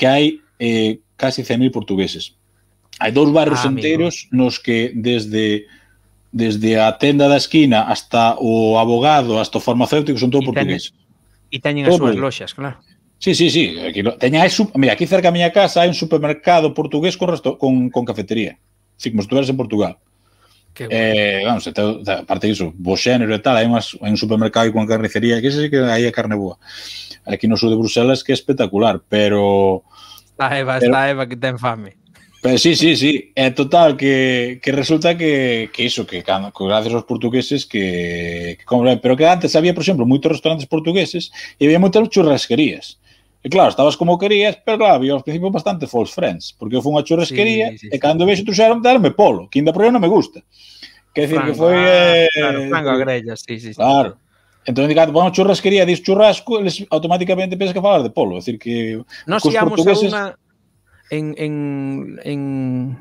que hai eh, casi 100.000 portugueses. Hai dous barrios ah, enteros amigo. nos que desde desde a tenda da esquina hasta o abogado, hasta o farmacéutico son todo portugués. E teñen as súas loxas, claro. Sí, sí, sí. Aquí, teña, mira, aquí cerca da miña casa hai un supermercado portugués con, resto, con, con cafetería. Si, como estuveras en Portugal. Que bueno. eh, vamos, te, te, aparte disso, bo xénero e tal, hai, unhas, hai un supermercado con carnicería, que sei que hai a carne boa. Aquí no sur de Bruselas que é espectacular, pero Está Eva, pero, está Eva que ten fame. Pero sí, sí, sí. É total que, que resulta que, que iso, que, cando, que gracias aos portugueses que, que como, Pero que antes había, por exemplo, moitos restaurantes portugueses e había moitas churrasquerías. E claro, estabas como querías, pero claro, había ao principio bastante false friends, porque eu fui unha churrasquería sí, sí, sí, e cando sí. vexo darme polo, que ainda por aí non me gusta. Que decir, que foi... Ah, eh, claro, frango a grella, sí, sí. Claro. Sí. Entón, cando bueno, churrasquería, dis churrasco, eles automáticamente pensan que falar de polo. É que... Nos íamos portugueses... a unha en, en, en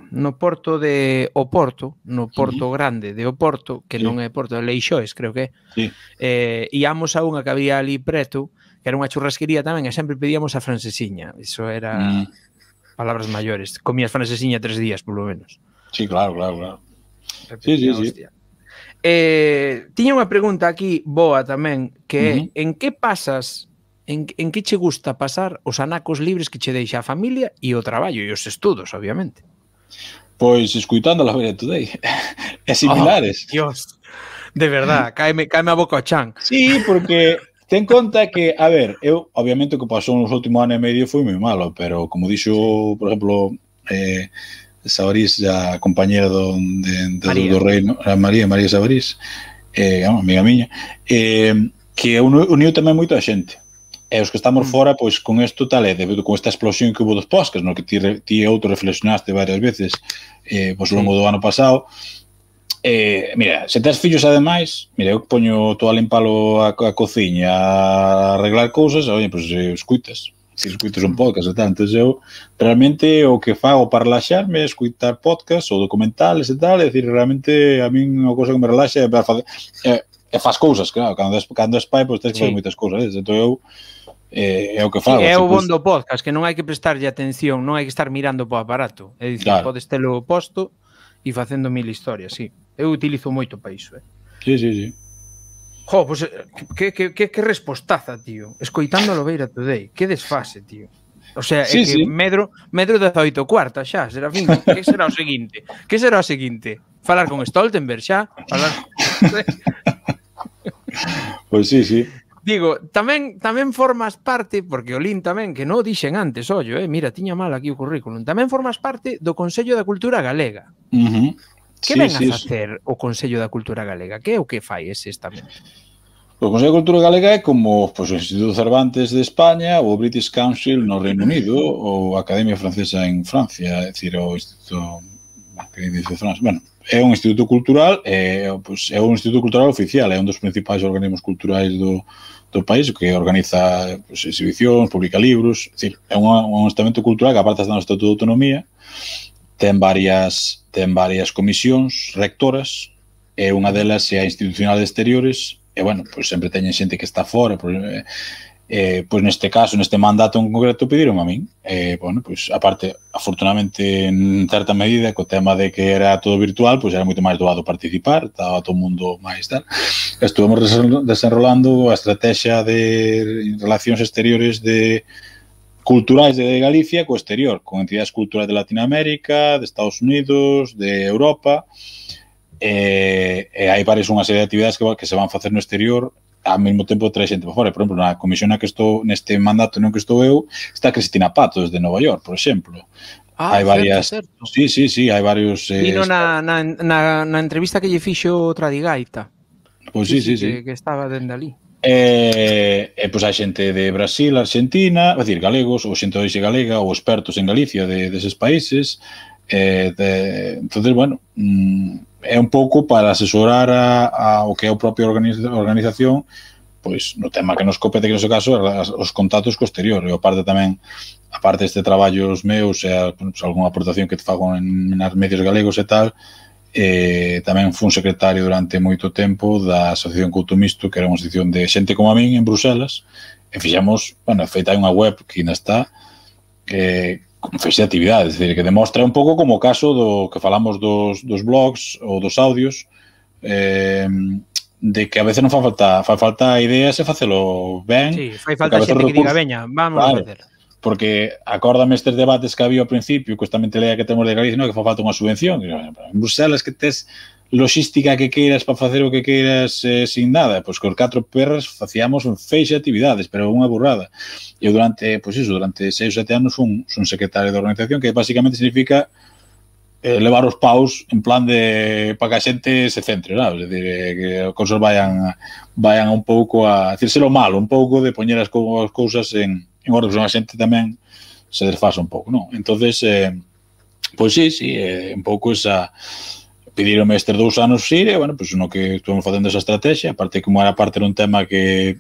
no porto de Oporto, no porto sí. grande de Oporto, que sí. non é Porto de Leixóes, creo que Sí. Eh, íamos a unha que había ali preto, que era unha churrasquería tamén, e sempre pedíamos a francesiña. Iso era mm. palabras maiores. Comías francesiña tres días, polo menos. Sí, claro, claro, claro. Repetía, sí, sí, hostia. sí. Eh, tiña unha pregunta aquí boa tamén, que é, uh -huh. en que pasas, en, en que che gusta pasar os anacos libres que che deixa a familia e o traballo e os estudos, obviamente? Pois escuitando a Vera Today. É similares. Oh, Dios. De verdad, caeme, caeme a boca a chan. Sí, porque ten conta que, a ver, eu obviamente o que pasou nos últimos anos e medio foi moi malo, pero como dixo, por exemplo, eh, Sabarís, a compañera do, de, de, María. do reino, a María, María Sabarís, eh, amiga miña, eh, que uniu tamén moito a xente. E os que estamos mm. fora, pois con isto tal é, debido con esta explosión que hubo dos podcast, no que ti, ti e outro reflexionaste varias veces eh, pois, longo do ano pasado, Eh, mira, se tes fillos ademais, mira, eu poño todo a limpalo a, a cociña, a arreglar cousas, oye, pois pues, eh, escuitas, se escuitas un podcast e tal, entón eu realmente o que fago para relaxarme é escuitar podcast ou documentales e tal, é dicir, realmente a min unha cousa que me relaxa é para facer é, é faz cousas, claro, cando es, cando es pai, pois tens que sí. facer moitas cousas, eh. entón eu é, eh, é o que fago. É o bon do podcast, que non hai que prestarlle atención, non hai que estar mirando po aparato, é dicir, claro. podes telo posto e facendo mil historias, sí. Eu utilizo moito para iso, eh. Sí, sí, sí. Jo, pues, que, eh, que, que, que respostaza, tío. Escoitando a Lobeira Today. Que desfase, tío. O sea, sí, é que sí. medro, medro 18 cuarta xa, fin. que será o seguinte? Que será o seguinte? Falar con Stoltenberg xa? Falar... pois pues sí, sí. Digo, tamén tamén formas parte, porque o Lin tamén, que non o dixen antes, ollo, eh, mira, tiña mal aquí o currículum, tamén formas parte do Consello da Cultura Galega. Uh -huh. Que sí, ven sí, a facer sí. o Consello da Cultura Galega? Que é o que fai ese estamento? O Consello da Cultura Galega é como pois, o Instituto Cervantes de España, o British Council no Reino Unido, ou a Academia Francesa en Francia, é dicir, o Instituto de Francia. Bueno, é un instituto cultural, é, pois, é un instituto cultural oficial, é un dos principais organismos culturais do, do país, que organiza pois, exhibicións, publica libros, é, dicir, é un, un estamento cultural que aparta da Estatuto de Autonomía, ten varias ten varias comisións rectoras e unha delas é a institucional de exteriores e bueno, pois sempre teñen xente que está fora pois, eh, pois neste caso, neste mandato en concreto pediron a min eh, bueno, pois aparte, afortunadamente en certa medida, co tema de que era todo virtual, pois era moito máis doado participar estaba todo mundo máis tal estuvemos desenrolando a estrategia de relacións exteriores de culturais de Galicia co exterior, con entidades culturais de Latinoamérica, de Estados Unidos, de Europa, e, e hai varias unha serie de actividades que, que se van facer no exterior ao mesmo tempo trae xente por fora. Por exemplo, na comisión na que estou, neste mandato non que estou eu, está Cristina Pato, desde Nova York, por exemplo. Ah, hai varias... Certo, certo. Sí, sí, sí, hai varios... Eh, Vino na, na, na, na entrevista que lle fixo Tradigaita. Pois pues sí, sí, sí. Que, sí. que estaba dende ali. E, e pois hai xente de Brasil, Argentina, é dicir, galegos, ou xente de galega, ou expertos en Galicia de, deses países. Eh, de, entonces, bueno, mm, é un pouco para asesorar a, a o que é o propio organización pois no tema que nos compete que no seu caso os contactos co exterior e aparte tamén a este traballo os meus e a, pues, alguna aportación que te fago en, en medios galegos e tal eh, tamén fun secretario durante moito tempo da Asociación Couto Misto, que era unha asociación de xente como a min en Bruselas, e fixamos, bueno, feita unha web que ainda está, que fixe actividades, decir, que demostra un pouco como o caso do que falamos dos, dos blogs ou dos audios, eh, de que a veces non fa falta, fa falta ideas e facelo ben. Sí, fai falta xente que diga, veña, vamos vale. a meter porque acórdame estes debates que había ao principio, que esta mentalidade que temos de Galicia, no, que fa falta unha subvención. En Bruselas que tes logística que queiras para facer o que queiras eh, sin nada, pois cos catro perras facíamos un feixe de actividades, pero unha burrada. Eu durante, pois iso, durante seis ou sete anos son, son secretario de organización, que basicamente significa eh, levar os paus en plan de para que a xente se centre, non? es decir, eh, que os cousas vayan, vayan un pouco a... Dicir, mal, malo, un pouco de poñer as cousas en, en Orbeson a xente tamén se desfasa un pouco, non? entonces eh, pois sí, sí, eh, un pouco esa o estes dous anos sí, e, bueno, pois no que estuvemos facendo esa estrategia, aparte como era parte dun tema que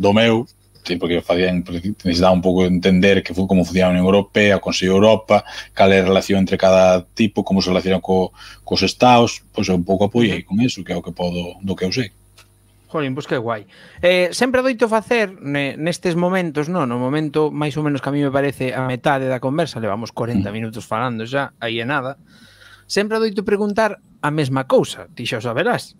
do meu, tipo que facían necesitaba un pouco entender que foi como funcionaba a Unión Europea, o Consello Europa, cal é a relación entre cada tipo, como se relaciona co, cos estados, pois eu un pouco apoiei con eso, que é o que podo, do que eu sei. Jolín, pois que guai. Eh, sempre doito facer nestes momentos, non? No momento máis ou menos que a mí me parece a metade da conversa, levamos 40 mm. minutos falando xa, aí é nada. Sempre doito preguntar a mesma cousa, ti xa o saberás.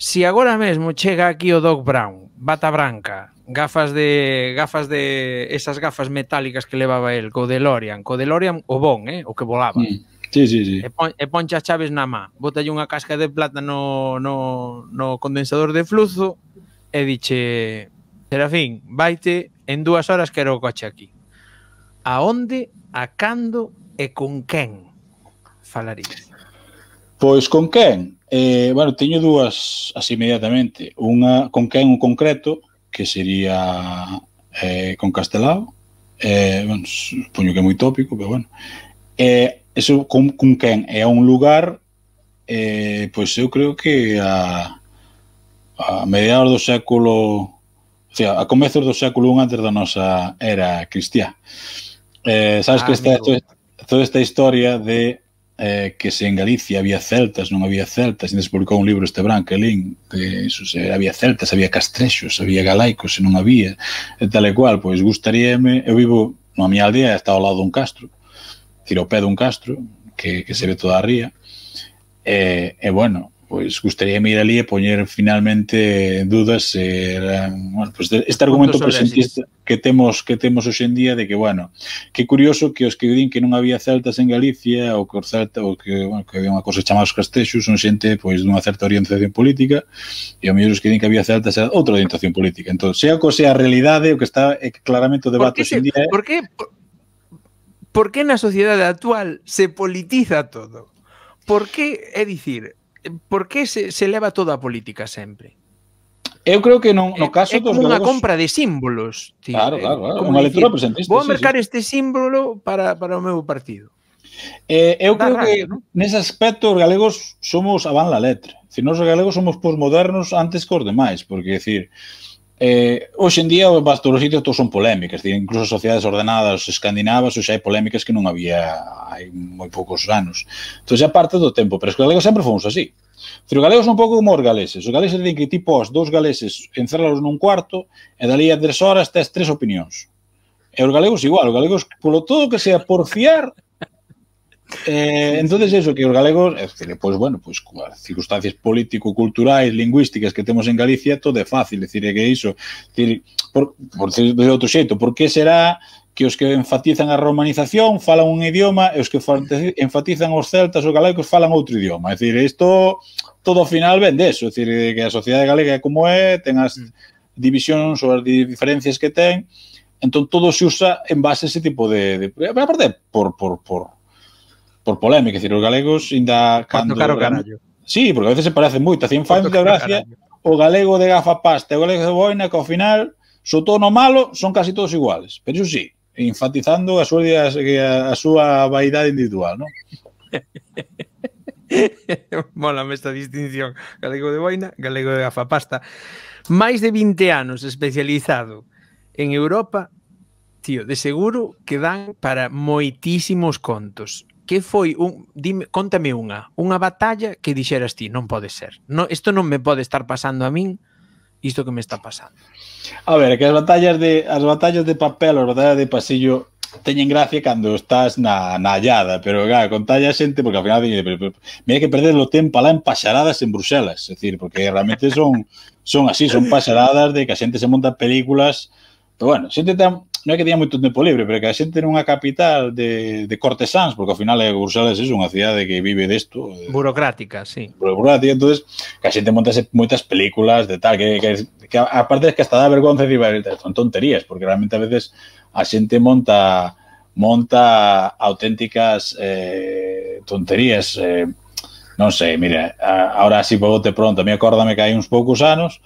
Si agora mesmo chega aquí o Doc Brown, bata branca, gafas de gafas de esas gafas metálicas que levaba el co DeLorean, co DeLorean o bon, eh, o que volaba. Sí. Mm. Sí, sí, sí. E, pon, e ponche as chaves na má. Bota unha casca de plátano no, no no condensador de fluzo e diche Serafín, vaite, en dúas horas quero o coche aquí. A onde, a cando e con quen falarías? Pois con quen? Eh, bueno, teño dúas así inmediatamente. Unha con quen un concreto, que sería eh, con Castelao, eh, bueno, supoño que é moi tópico, pero bueno. Eh, eso con, con quen é un lugar eh, pois eu creo que a, a mediados do século o sea, a comezos do século un antes da nosa era cristiá eh, sabes ah, que esta, toda, toda esta historia de eh, que se en Galicia había celtas, non había celtas, e publicou un libro este branco, Elín, que eso, se, había celtas, había castrexos, había galaicos, se non había, e tal e cual, pois gustaríame, eu vivo na miña aldea, está ao lado dun castro, tira o pé dun castro que, que se ve toda a ría e, e bueno, pois gustaría ir ali e poñer finalmente dudas eh, bueno, pues pois este argumento presentista que temos que temos hoxe en día de que bueno, que curioso que os que din que non había celtas en Galicia ou que os ou que, bueno, que había unha cosa chamada os castexos son xente pois dunha certa orientación política e ao mellor os que din que había celtas era outra orientación política. Entón, sea co sea a realidade o que está é que claramente o debate hoxe en día. Por que por que na sociedade actual se politiza todo? Por que, é dicir, por que se, se leva toda a política sempre? Eu creo que non, no eh, caso é, é dos galegos... unha compra de símbolos. Tí, claro, claro, claro. Como unha lectura presentista. Vou mercar sí, sí. este símbolo para, para o meu partido. Eh, eu da creo radio, que ¿no? nese aspecto os galegos somos a van la letra. Si os galegos somos posmodernos antes que os demais, porque decir, Eh, hoxe en día todos os sitios todos son polémicas, incluso as sociedades ordenadas escandinavas hoxe hai polémicas que non había hai moi poucos anos. Entón xa parte do tempo, pero os galegos sempre fomos así. Pero os galegos son un pouco como os galeses. Os galeses dicen que ti os dous galeses encerralos nun cuarto e dali a tres horas tes tres opinións. E os galegos igual, os galegos polo todo que sea por fiar Eh, entonces eso que os galegos, es dicir, pois bueno, pois coas circunstancias político-culturais, lingüísticas que temos en Galicia, todo é fácil, decir é que iso, decir, por, por decir de outro xeito, por que será que os que enfatizan a romanización falan un idioma e os que enfatizan os celtas ou galegos falan outro idioma. É dicir, isto todo ao final vende eso, é dicir, que a sociedade galega é como é, ten as mm. divisións ou as diferencias que ten, entón todo se usa en base a ese tipo de... de aparte, por, por, por, por polémica, decir, os galegos ainda cando... Caro carallo. Sí, porque a veces se parecen moito, en fan de gracia o galego de gafa pasta o galego de boina que ao final, so tono malo, son casi todos iguales. Pero iso sí, enfatizando a súa, a, a súa vaidade individual, non? Mola esta distinción. Galego de boina, galego de gafapasta. Máis de 20 anos especializado en Europa, tío, de seguro que dan para moitísimos contos que foi un dime, contame unha, unha batalla que dixeras ti, non pode ser. No, isto non me pode estar pasando a min isto que me está pasando. A ver, que as batallas de as batallas de papel, as batallas de pasillo teñen gracia cando estás na, na hallada, pero claro, con talla xente, porque ao final mira que perder o tempo lá en pasaradas en Bruselas, é dicir, porque realmente son son así, son pasaradas de que a xente se monta películas, pero bueno, xente ten, non é que tiña moito tempo libre, pero que a xente nunha capital de, de cortesáns, porque ao final é Bruselas é unha cidade que vive desto. De, eh, burocrática, sí. Burocrática, entonces que a xente montase moitas películas de tal, que, que, que a, parte es que hasta dá vergonza de son tonterías, porque realmente a veces a xente monta monta auténticas eh, tonterías, eh, non sei, mira, agora ahora así si bote pronto, me acórdame que hai uns poucos anos,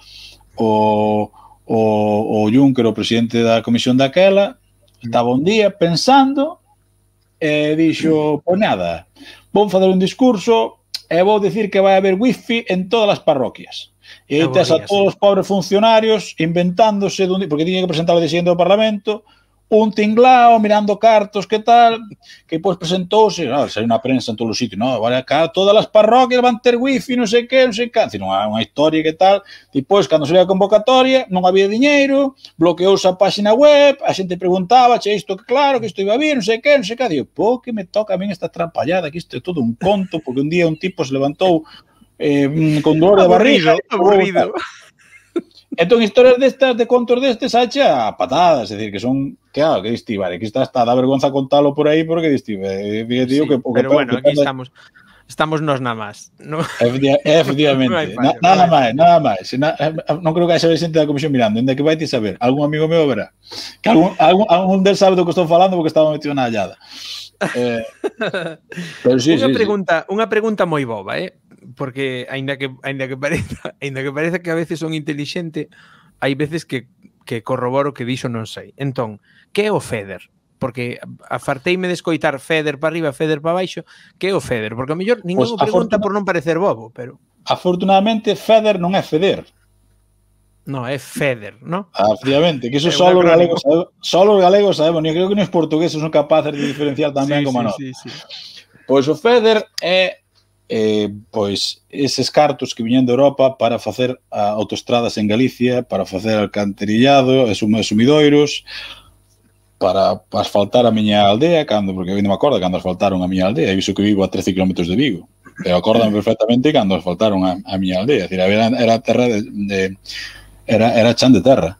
o o, o Juncker, o presidente da comisión daquela, estaba un día pensando e dixo, pois nada, vou fazer un discurso e vou dicir que vai haber wifi en todas as parroquias. E tes a todos os pobres funcionarios inventándose, dun... porque tiña que presentar o presidente do Parlamento, un tinglao mirando cartos, que tal, que pois presentouse, no, ah, sei unha prensa en todo o sitio, no, vale, acá todas as parroquias van ter wifi, non sei que, non sei que, non unha, unha historia que tal, pois, cando saiu a convocatoria, non había diñeiro, bloqueouse a páxina web, a xente preguntaba, che isto que claro, que isto iba a vir, non sei que, non sei que, digo, po, que me toca a min esta trampallada, que isto é todo un conto, porque un día un tipo se levantou eh, mm, con dor de barriga, aburrido, aburrido entón, historias destas, de contos destes, hacha a patadas, é dicir, que son, claro, que ah, diste, vale, que está, hasta da vergonza contalo por aí, porque diste, eh, digo, sí, que... Pero que, bueno, que, aquí que, eh. estamos... Estamos nos na más. No? Efectivamente. no fallo, nada, no máis, nada máis. Na, eh, eh, non creo que haxa xente da comisión mirando, ainda que vai ti saber. Algún amigo meu verá. Que algún, algún, algún del sabe do que estou falando porque estaba metido na hallada. Eh, pero sí, unha sí, pregunta, sí. unha pregunta moi boba, eh? porque aínda que aínda que pareza, aínda que pareza que a veces son inteligente, hai veces que que corroboro que dixo non sei. Entón, que é o FEDER? Porque afarteime de escoitar FEDER para arriba, FEDER para baixo, que é o FEDER? Porque a mellor ninguén pues, pois pregunta por non parecer bobo, pero... Afortunadamente, FEDER non é FEDER. No, é FEDER, ¿no? Ah, que eso só os galegos, só os galegos sabemos, ni creo que nos portugueses son capaces de diferenciar tamén sí, como sí, non. Sí, sí. Pois o FEDER é eh, pois eses cartos que viñan de Europa para facer a autoestradas en Galicia, para facer alcantarillado, sumidoiros, para asfaltar a miña aldea, cando, porque non me acordo cando asfaltaron a miña aldea, e iso que vivo a 13 km de Vigo. Pero acordan perfectamente cando asfaltaron a, a miña aldea, decir, era, era terra de, de era, era chan de terra.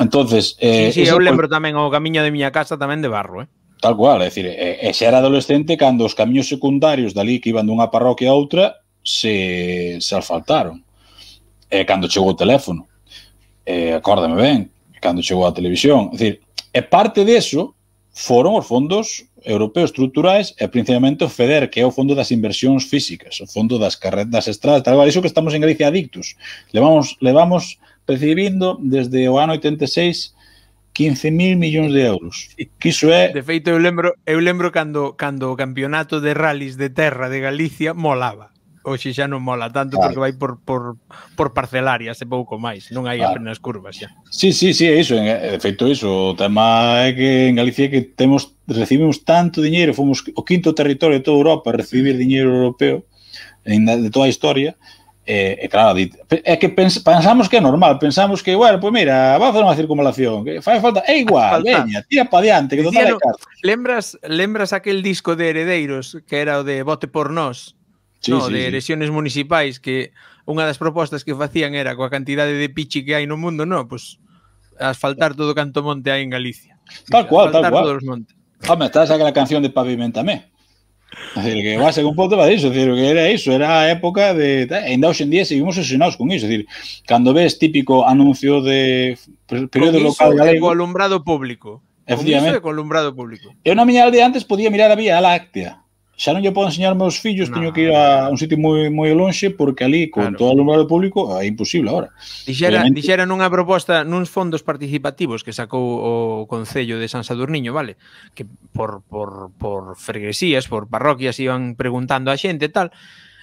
Entonces, eh, sí, sí, eu lembro tamén o camiño de miña casa tamén de barro, eh. Tal cual, é dicir, e, e era adolescente cando os camiños secundarios dali que iban dunha parroquia a outra se, se asfaltaron. E cando chegou o teléfono. E acórdame ben, cando chegou a televisión. É dicir, e parte deso foron os fondos europeos estruturais e principalmente o FEDER, que é o Fondo das Inversións Físicas, o Fondo das Carretas Estradas, tal cual, iso que estamos en Galicia adictos. Levamos, levamos recibindo desde o ano 86 15.000 millóns de euros. Que iso é De feito eu lembro, eu lembro cando cando o campeonato de rallies de terra de Galicia molaba. Hoxe xa non mola tanto claro. porque vai por por por parcelarias e pouco máis, non hai claro. apenas curvas xa. Sí, sí, sí, é iso, de feito iso, o tema é que en Galicia que temos recibimos tanto diñeiro, fomos o quinto territorio de toda Europa a recibir diñeiro europeo en de toda a historia, E, e claro, é que pens, pensamos que é normal, pensamos que, bueno, pois pues mira, va a facer unha circunvalación, que fai falta, é igual, veña, tira pa diante, que total é caro. Lembras, lembras aquel disco de Heredeiros, que era o de Vote por Nós, sí, no, sí, de elecciones sí. municipais, que unha das propostas que facían era coa cantidade de pichi que hai no mundo, no, pois pues, asfaltar todo canto monte hai en Galicia. Tal cual, tal cual. Todos os montes. Home, estás esa canción de Pavimentame. Decir, que va ser un pouco para iso, decir, que era iso, era a época de... Ainda hoxe en día seguimos asesinados con iso, decir, cando ves típico anuncio de período con local galego... alumbrado público. Con iso de alumbrado público. Eu na miña aldea antes podía mirar a Vía Láctea xa non lle podo enseñar meus fillos, no. teño que ir a un sitio moi moi lonxe porque ali con claro. todo o alumnado público é imposible agora. Dixera, Realmente... dixera unha proposta nuns fondos participativos que sacou o Concello de San Sadurniño, vale? Que por por por freguesías, por parroquias iban preguntando a xente e tal.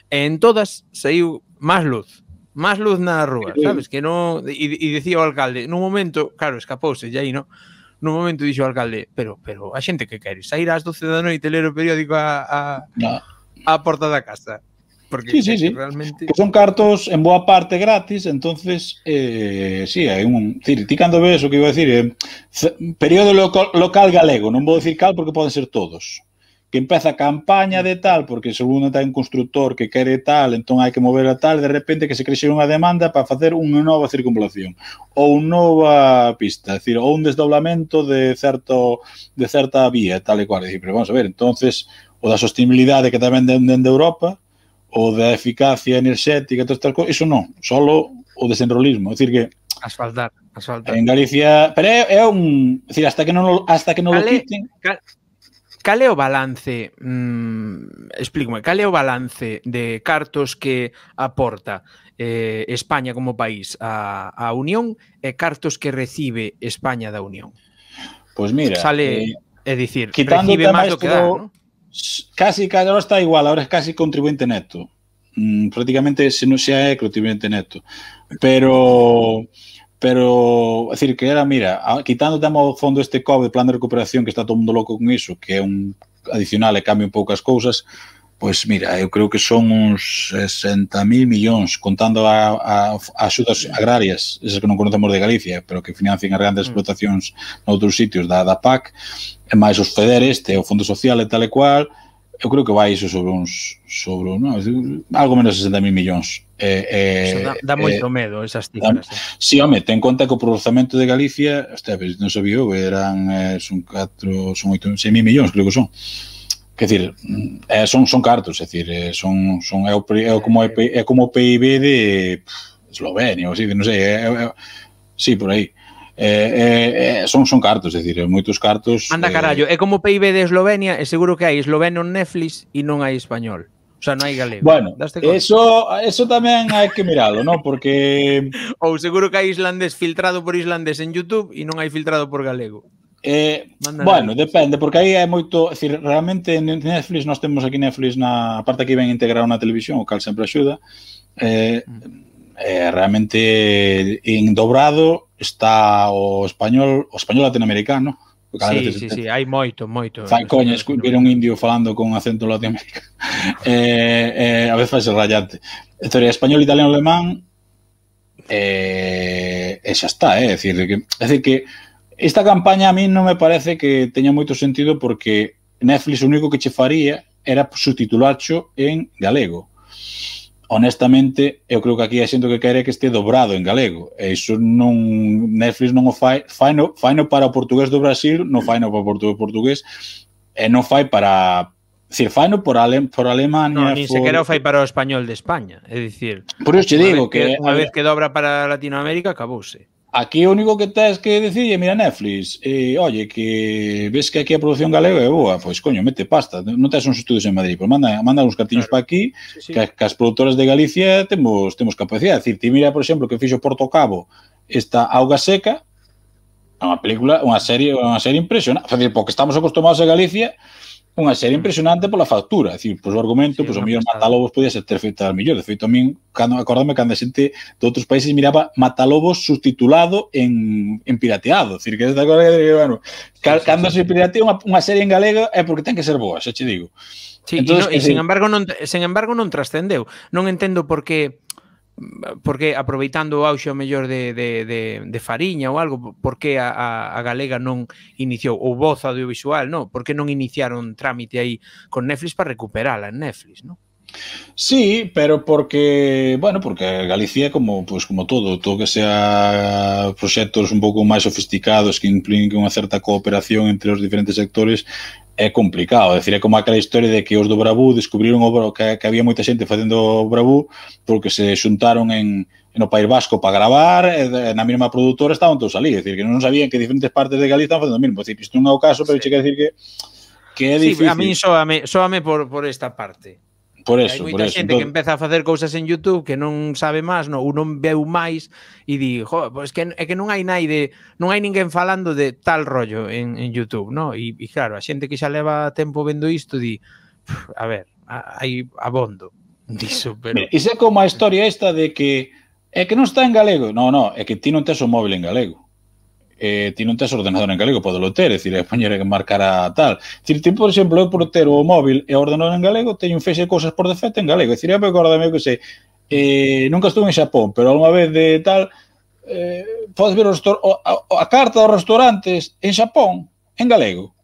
E en todas saiu máis luz máis luz na rúa, sabes? Que non... E, e dicía o alcalde, nun momento, claro, escapouse, e aí, non? no momento dixo o alcalde, pero pero a xente que quere sair ás 12 da noite ler o periódico a a, no. a porta da casa. Porque sí, sí, sí. realmente que son cartos en boa parte gratis, entonces eh si sí, hai un, ti cando ves o que iba a decir, eh, periódico local, local galego, non vou dicir cal porque poden ser todos que empeza a campaña de tal, porque segundo está un constructor que quere tal, entón hai que mover a tal, de repente que se crexe unha demanda para facer unha nova circunvalación ou nova pista, decir, ou un desdoblamento de certo de certa vía, tal e cual, decir, pero vamos a ver, entonces o da sostenibilidade que tamén dende de Europa, o da eficacia enerxética, todo estas cousas, iso non, solo o desenrolismo, decir que asfaltar, asfaltar. En Galicia, pero é, é un, decir, hasta que non hasta que non lo quiten. Cal, Cal é o balance, mm, explícame, cal é o balance de cartos que aporta eh, España como país a, a Unión e cartos que recibe España da Unión? Pois pues mira... Sale, eh, é dicir, recibe máis do que dá, ¿no? Casi, casi, ahora está igual, ahora es casi contribuyente neto. Mm, prácticamente se non xa é contribuyente neto. Pero pero, é dicir, que era, mira, quitando tema ao fondo este COVID, plan de recuperación, que está todo mundo loco con iso, que é un adicional e cambia un pouco as cousas, pois mira, eu creo que son uns 60.000 millóns contando a, a, a axudas agrarias, esas que non conocemos de Galicia, pero que financian as grandes mm. explotacións noutros sitios da, da PAC, e máis os FEDER este, o Fondo Social e tal e cual, eu creo que vai iso sobre uns sobre non? algo menos de 60.000 millóns. Eh, eh, Eso dá, moito eh, medo esas cifras. eh. Si, home, ten conta que o orzamento de Galicia, hostia, pues, non sabía, eran eh, son 4, son 8, 6.000 millóns, creo que son. Que decir, eh, son son cartos, é eh, son son é, o, é como é, é como o PIB de Eslovenia, ou así, non sei, é, é, é, sí, por aí. Eh, eh, son, son cartos, é dicir, eh, moitos cartos... Anda eh, carallo, é como PIB de Eslovenia e seguro que hai esloveno en Netflix e non hai español. O sea, non hai galego. Bueno, eso, eso tamén hai que miralo, ¿no? Porque... Ou seguro que hai islandés filtrado por islandés en YouTube e non hai filtrado por galego. Eh, Mándale. bueno, depende, porque aí é moito, é decir, realmente en Netflix nós temos aquí Netflix na parte que ven integrado na televisión, o cal sempre axuda. Eh, mm. eh, realmente en dobrado está o español, o español latinoamericano. Sí, sí, sí, sí, hai moito, moito. Fai coña, escutir un indio falando con acento latinoamericano. eh, eh, a veces faz rayante. Historia español, italiano, alemán, eh, e xa está, eh? É dicir, que, é dicir que esta campaña a mí non me parece que teña moito sentido porque Netflix o único que che faría era subtitularcho en galego honestamente, eu creo que aquí hai xente que quere que este dobrado en galego. E iso non Netflix non o fai, fai no, fai no para o portugués do Brasil, non fai no para o portugués portugués, e non fai para fai no por, Ale, por Alemania... No, ni sequera o fai para o español de España, é dicir... Por iso te digo que... a vez que dobra para Latinoamérica, acabouse. Aquí o único que tens que é mira Netflix, eh, oye, que ves que aquí a producción galega é boa, pois coño, mete pasta, non tes uns estudios en Madrid, pois manda, manda uns cartiños claro. para aquí, sí, sí. Que, que as productoras de Galicia temos temos capacidade, dicir, ti mira, por exemplo, que fixo Porto Cabo esta Auga Seca, é unha película, unha serie, unha serie impresionante, é dicir, porque estamos acostumados a Galicia, unha serie mm. impresionante pola factura, é dicir, pois o argumento, sí, pois o mellor Matalobos podía ser ter ao mellor, de feito a min, cando, acordame cando a xente de outros países miraba Matalobos subtitulado en, en pirateado, decir, dicir, que esta cosa que, bueno, sí, sí, cando se piratea unha, unha serie en galega é porque ten que ser boa, xa che digo. Sí, Entonces, e, entón, no, e sin embargo non sen embargo non trascendeu. Non entendo por que porque aproveitando o auxe o mellor de, de, de, de Fariña ou algo, por que a, a, a galega non iniciou, ou voz audiovisual, non? Por que non iniciaron trámite aí con Netflix para recuperala en Netflix, non? Sí, pero porque, bueno, porque Galicia como pues como todo, todo que sea proxectos un pouco máis sofisticados que impliquen unha certa cooperación entre os diferentes sectores é complicado, é dicir, é como aquela historia de que os do Bravú descubriron o que, que había moita xente facendo o Bravú porque se xuntaron en, no País Vasco para gravar, e, na mesma produtora estaban todos ali, é dicir, que non sabían que diferentes partes de Galicia estaban facendo o mismo, é dicir, isto non é o caso, pero sí. che quer dicir que que é difícil. Sí, a só soame, soame por, por esta parte. Por eso, hai moita xente que empieza entón- empeza a facer cousas en YouTube que non sabe máis, non, ou non veu máis e di, jo, pois que é que non hai naide, non hai ninguén falando de tal rollo en, en YouTube, no? E, e claro, a xente que xa leva tempo vendo isto di, a ver, hai abondo diso, pero Iso é como a historia esta de que é que non está en galego. No, no, é que ti non tes o móvil en galego eh, ti non tes ordenador en galego, podelo ter, é dicir, es poñer que marcará tal. É dicir, ti, por exemplo, eu por ter o móvil e ordenador en galego, teño un feixe cousas por defecto en galego. É dicir, eu acordame que sei, eh, nunca estuve en Xapón, pero alguma vez de tal, eh, podes ver o, o, a, a carta dos restaurantes en Xapón, en galego.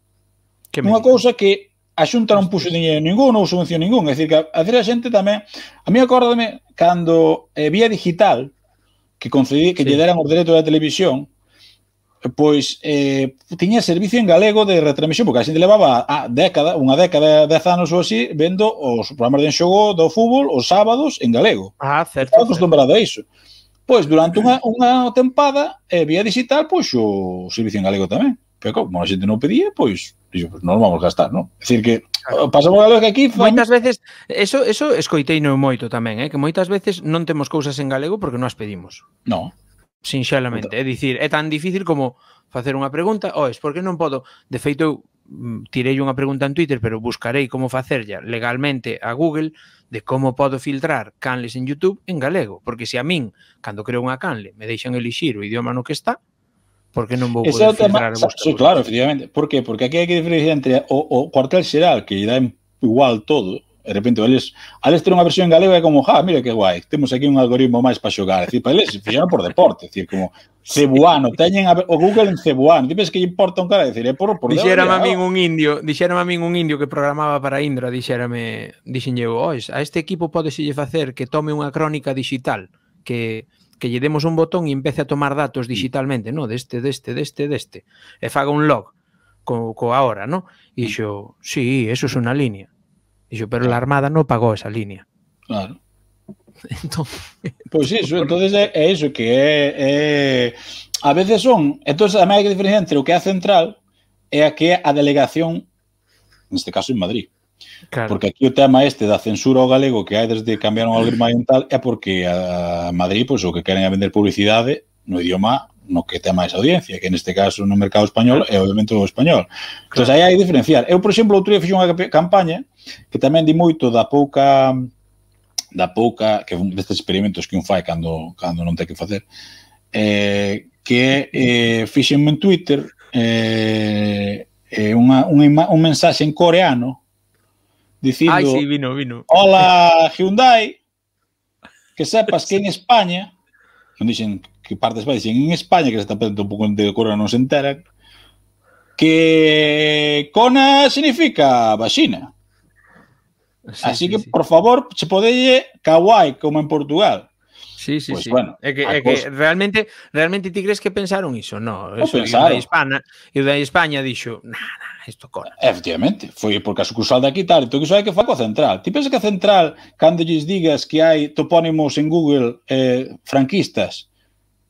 Que Unha cousa que a Xunta non puxo dinheiro ningún, non subvención ningún. É dicir, que a, a xente tamén... A mí acórdame cando eh, vía digital que concedí que sí. lle deran o dereito da televisión, pois eh, tiña servicio en galego de retransmisión, porque a xente levaba a década, unha década, dez anos ou así, vendo os programas de enxogo do fútbol os sábados en galego. Ah, certo. Estaba acostumbrado a iso. Pois durante unha, unha tempada eh, vía digital, pois o servicio en galego tamén. Pero como a xente non pedía, pois dixo, pois non vamos gastar, non? É dicir que pasamos galego que aquí fam... moitas veces eso eso escoitei non moito tamén, eh, que moitas veces non temos cousas en galego porque non as pedimos. Non sinxelamente. É dicir, é tan difícil como facer unha pregunta, oes, por que non podo? De feito, eu mm, tirei unha pregunta en Twitter, pero buscarei como facerlla legalmente a Google de como podo filtrar canles en YouTube en galego, porque se a min, cando creo unha canle, me deixan elixir o idioma no que está, porque non vou Ese poder filtrar tema, so, Claro, efectivamente. Por que? Porque aquí hai que diferenciar entre o, o cuartel xeral, que dá igual todo, de repente eles, eles ter unha versión en galego é como, ja, ah, mira que guai, temos aquí un algoritmo máis para xogar, é dicir, para eles fixaron por deporte, é dicir, como cebuano, teñen a, o Google en cebuano, dices que importa un cara, é é por... por dixérame a min un indio, dixérame a min un indio que programaba para Indra, dixérame, dixenlle, ois, a este equipo podeselle facer que tome unha crónica digital, que que lle demos un botón e empece a tomar datos digitalmente, no, deste, deste, deste, deste, e faga un log co, co ahora, no? E xo, sí, eso é es unha línea. Dixo, pero a Armada non pagou esa línea. Claro. Entón... Pois iso, entonces é, é iso que é, é... A veces son... entonces a máis que entre o que é a central é a que é a delegación, neste caso en Madrid. Claro. Porque aquí o tema este da censura ao galego que hai desde que cambiaron ao algoritmo oriental é porque a Madrid, pois, o que queren é vender publicidade no idioma no que tema esa audiencia, que neste caso no mercado español é obviamente o español. Claro. Entón, aí hai diferenciar. Eu, por exemplo, outro día fixe unha campaña que tamén di moito da pouca da pouca que destes experimentos que un fai cando cando non te que facer eh, que eh, fixen en Twitter eh, eh, unha, unha, un mensaxe en coreano dicindo Ai, sí, vino, vino. Hola Hyundai que sepas que en España non dixen que partes vai, dixen en España que se está perdendo un pouco de coreano non se entera que Kona significa vaxina Sí, Así sí, que, sí. por favor, se podelle kawaii, como en Portugal. Sí, sí, pues, sí. Bueno, é que, é que realmente, realmente ti crees que pensaron iso? No, eso, o pensaron. Hispana, e o da España dixo, nada, nah, isto corta. Efectivamente, foi porque a sucursal daqui tal, tú que sabe que fa coa central. Ti pensas que a central, cando lles digas que hai topónimos en Google eh, franquistas,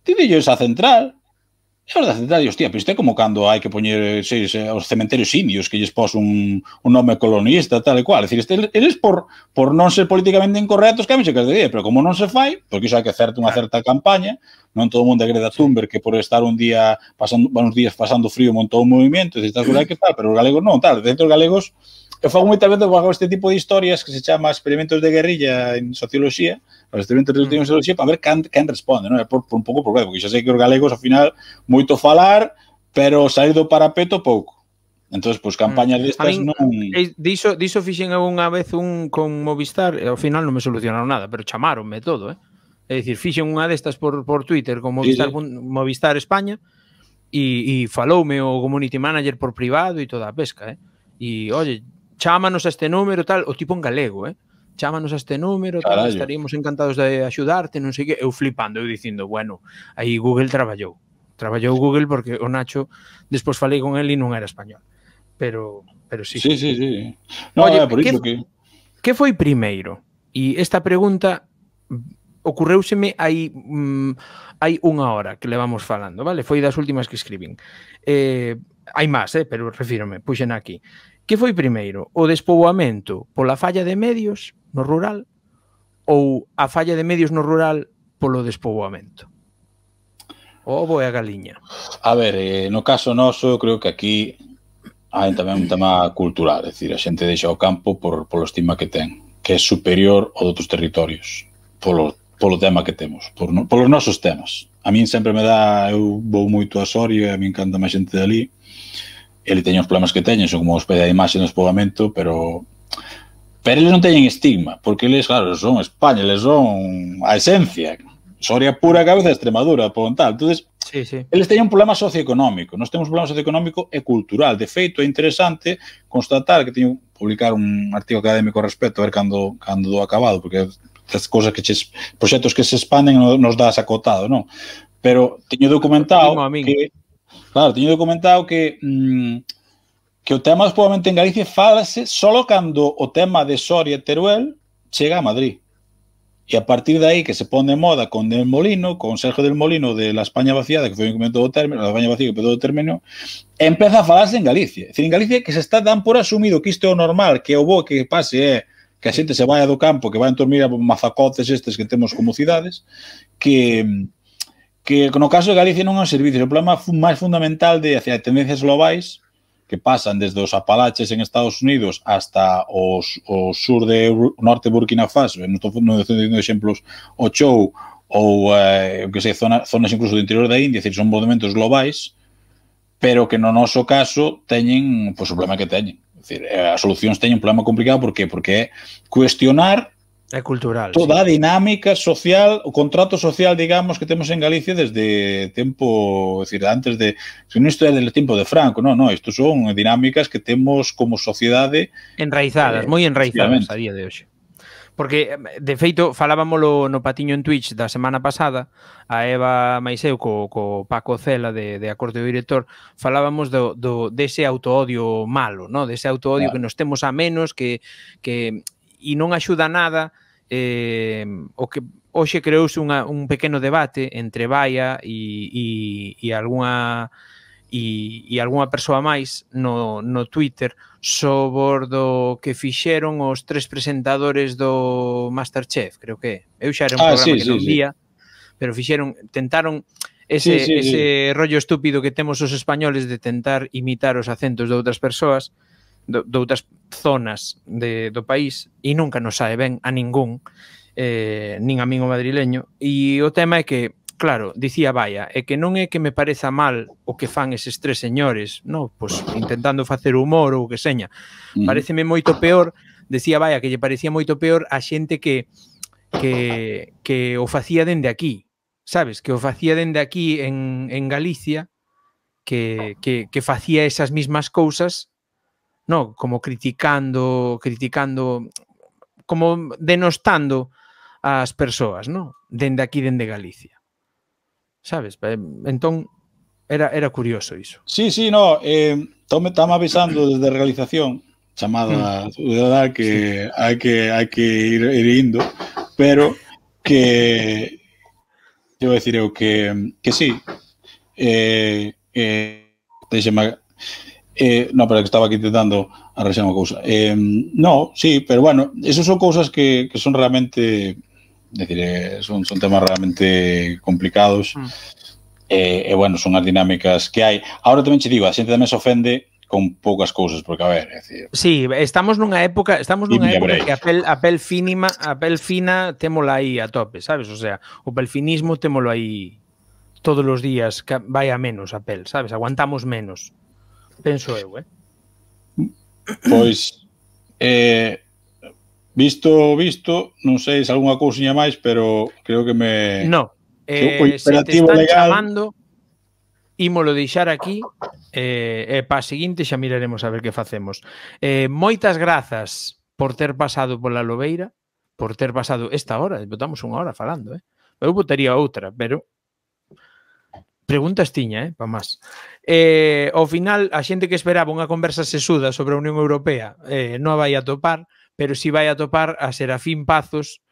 ti dillo esa central, E os da cidade, hostia, pero isto é como cando hai que poñer seis, os cementerios indios que lles pos un, un nome colonista, tal e cual. É decir, este, eles por, por non ser políticamente incorrectos, que a mí se día, pero como non se fai, porque iso hai que certa unha certa campaña, non todo o mundo agrede a Thunberg que por estar un día pasando, uns días pasando frío montou un movimento, e estás hai que tal, pero os galegos non, tal, dentro os galegos eu fago moita vez con este tipo de historias que se chama experimentos de guerrilla en socioloxía, os experimentos de guerrilla mm. en socioloxía para ver quen, quen responde, non? Por, por un pouco por porque xa sei que os galegos ao final moito falar, pero sair do parapeto pouco. Entón, pois, campañas destas min, non... Eh, diso, diso fixen unha vez un con Movistar, e ao final non me solucionaron nada, pero chamaronme todo, eh? É dicir, fixen unha destas por, por Twitter con Movistar, sí, sí. Movistar España e, e faloume o community manager por privado e toda a pesca, eh? E, oye, chámanos a este número, tal, o tipo en galego, eh? chámanos a este número, tal, estaríamos encantados de axudarte, non sei que, eu flipando, eu dicindo, bueno, aí Google traballou. Traballou Google porque o Nacho, despois falei con ele e non era español. Pero, pero sí. Sí, sí, sí. No, Oye, por iso que... Que foi primeiro? E esta pregunta ocurreuseme hai mm, hai unha hora que levamos falando, vale? Foi das últimas que escribín. Eh, hai máis, eh, pero refírome, puxen aquí. Que foi primeiro, o despoboamento pola falla de medios no rural ou a falla de medios no rural polo despoboamento? O ovo e a galiña. A ver, eh, no caso noso, creo que aquí hai tamén un tema cultural, é dicir, a xente deixa o campo por, polo estima que ten, que é superior ao doutros territorios, polo, polo tema que temos, por, polos nosos temas. A min sempre me dá, eu vou moito a Soria, a min canta máis xente dali, ele teñen os problemas que teñen, son como os pede a imaxe no espogamento, pero pero eles non teñen estigma, porque eles, claro, son España, eles son a esencia, Soria pura cabeza de Extremadura, por tal. Entonces, sí, sí. eles teñen un problema socioeconómico. Nós temos un problema socioeconómico e cultural. De feito, é interesante constatar que teño publicar un artigo académico ao respecto, a ver cando, cando do acabado, porque as cousas que ches, proxectos que se expanden nos dás acotado, non? Pero teño documentado que Claro, teño documentado que mmm, que o tema dos en Galicia falase solo cando o tema de Soria e Teruel chega a Madrid. E a partir de aí que se pone en moda con Del Molino, con Sergio Del Molino de La España Vaciada, que foi o que do término, La España Vacía que pedou o término, empeza a falarse en Galicia. É dicir, en Galicia que se está dan por asumido que isto é o normal, que o bo que pase é que a xente se vaya do campo, que vayan dormir a mazacotes estes que temos como cidades, que mm, que no caso de Galicia non é un servicios, o problema máis fundamental de hacia tendencias globais que pasan desde os Apalaches en Estados Unidos hasta os, o sur de norte de Burkina Faso, non estou dicindo exemplos, o Chou ou eh, que sei, zonas, zonas incluso do interior da India, decir, son movimentos globais, pero que no noso caso teñen pues, pois, o problema que teñen. Decir, eh, as solucións teñen un problema complicado porque porque é cuestionar É cultural. Toda sí. a dinámica social, o contrato social, digamos, que temos en Galicia desde tempo, decir, antes de, se non isto é del tempo de Franco, non, non, isto son dinámicas que temos como sociedade enraizadas, eh, moi enraizadas a día de hoxe. Porque, de feito, falábamolo no patiño en Twitch da semana pasada, a Eva Maiseu co, co Paco Cela de, de Acorde do Director, falábamos do, do, dese autoodio malo, no? dese autoodio claro. que nos temos a menos, que, que e non axuda nada eh, o que hoxe creouse unha, un pequeno debate entre Baia e, e, e algunha e, e algunha persoa máis no, no Twitter sobre do que fixeron os tres presentadores do Masterchef, creo que Eu xa era un ah, programa sí, que sí, non sí. pero fixeron, tentaron ese, sí, sí, ese sí. rollo estúpido que temos os españoles de tentar imitar os acentos de outras persoas, de, de outras zonas de, do país e nunca nos sae ben a ningún, eh, nin a min o madrileño. E o tema é que, claro, dicía Baia, é que non é que me pareza mal o que fan eses tres señores, no? pois intentando facer humor ou que seña. Pareceme moito peor, decía Baia, que lle parecía moito peor a xente que que, que o facía dende aquí, sabes? Que o facía dende aquí en, en Galicia, que, que, que facía esas mismas cousas no, como criticando, criticando, como denostando as persoas, no, dende aquí, dende Galicia. Sabes? Entón, era, era curioso iso. Sí, sí, no, eh, tome, tamo avisando desde a realización, chamada mm. ciudadá, mm. que sí. hai que, hai que ir, ir indo, pero que, eu decir eu que, que sí, eh, eh, deixeme Eh, no, pero que estaba aquí intentando arranxar unha cousa. Eh, no, sí, pero bueno, esas son cousas que, que son realmente, decir, eh, son, son temas realmente complicados. Mm. Eh, e, eh, eh, bueno, son as dinámicas que hai. Ahora tamén che digo, a xente tamén se ofende con poucas cousas, porque a ver, é decir, Sí, estamos nunha época, estamos nunha época que a pel, a pel finima, a pel fina témola aí a tope, sabes? O sea, o pelfinismo témolo aí todos os días, que vai a menos a pel, sabes? Aguantamos menos penso eu, eh? Pois eh, visto visto, non sei se algunha cousiña máis, pero creo que me No. Eh, o se te legal chamando, ímolo deixar aquí eh, e eh, eh, pa seguinte xa miraremos a ver que facemos. Eh, moitas grazas por ter pasado pola Lobeira, por ter pasado esta hora, botamos unha hora falando, eh? Eu botaría outra, pero Preguntas tiña, eh, pa máis. Eh, ao final, a xente que esperaba unha conversa sesuda sobre a Unión Europea eh, non vai a topar, pero si vai a topar a Serafín Pazos,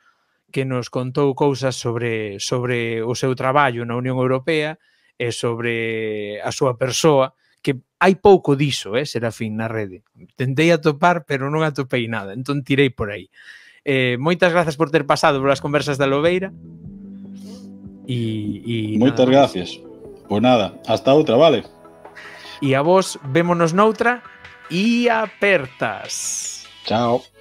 que nos contou cousas sobre, sobre o seu traballo na Unión Europea e sobre a súa persoa, que hai pouco diso, eh, Serafín, na rede. Tentei atopar, pero non atopei nada, entón tirei por aí. Eh, moitas grazas por ter pasado polas conversas da Lobeira. E, e Moitas nada, Pues... Pues nada, hasta outra, vale? E a vos, vémonos noutra e apertas. Chao.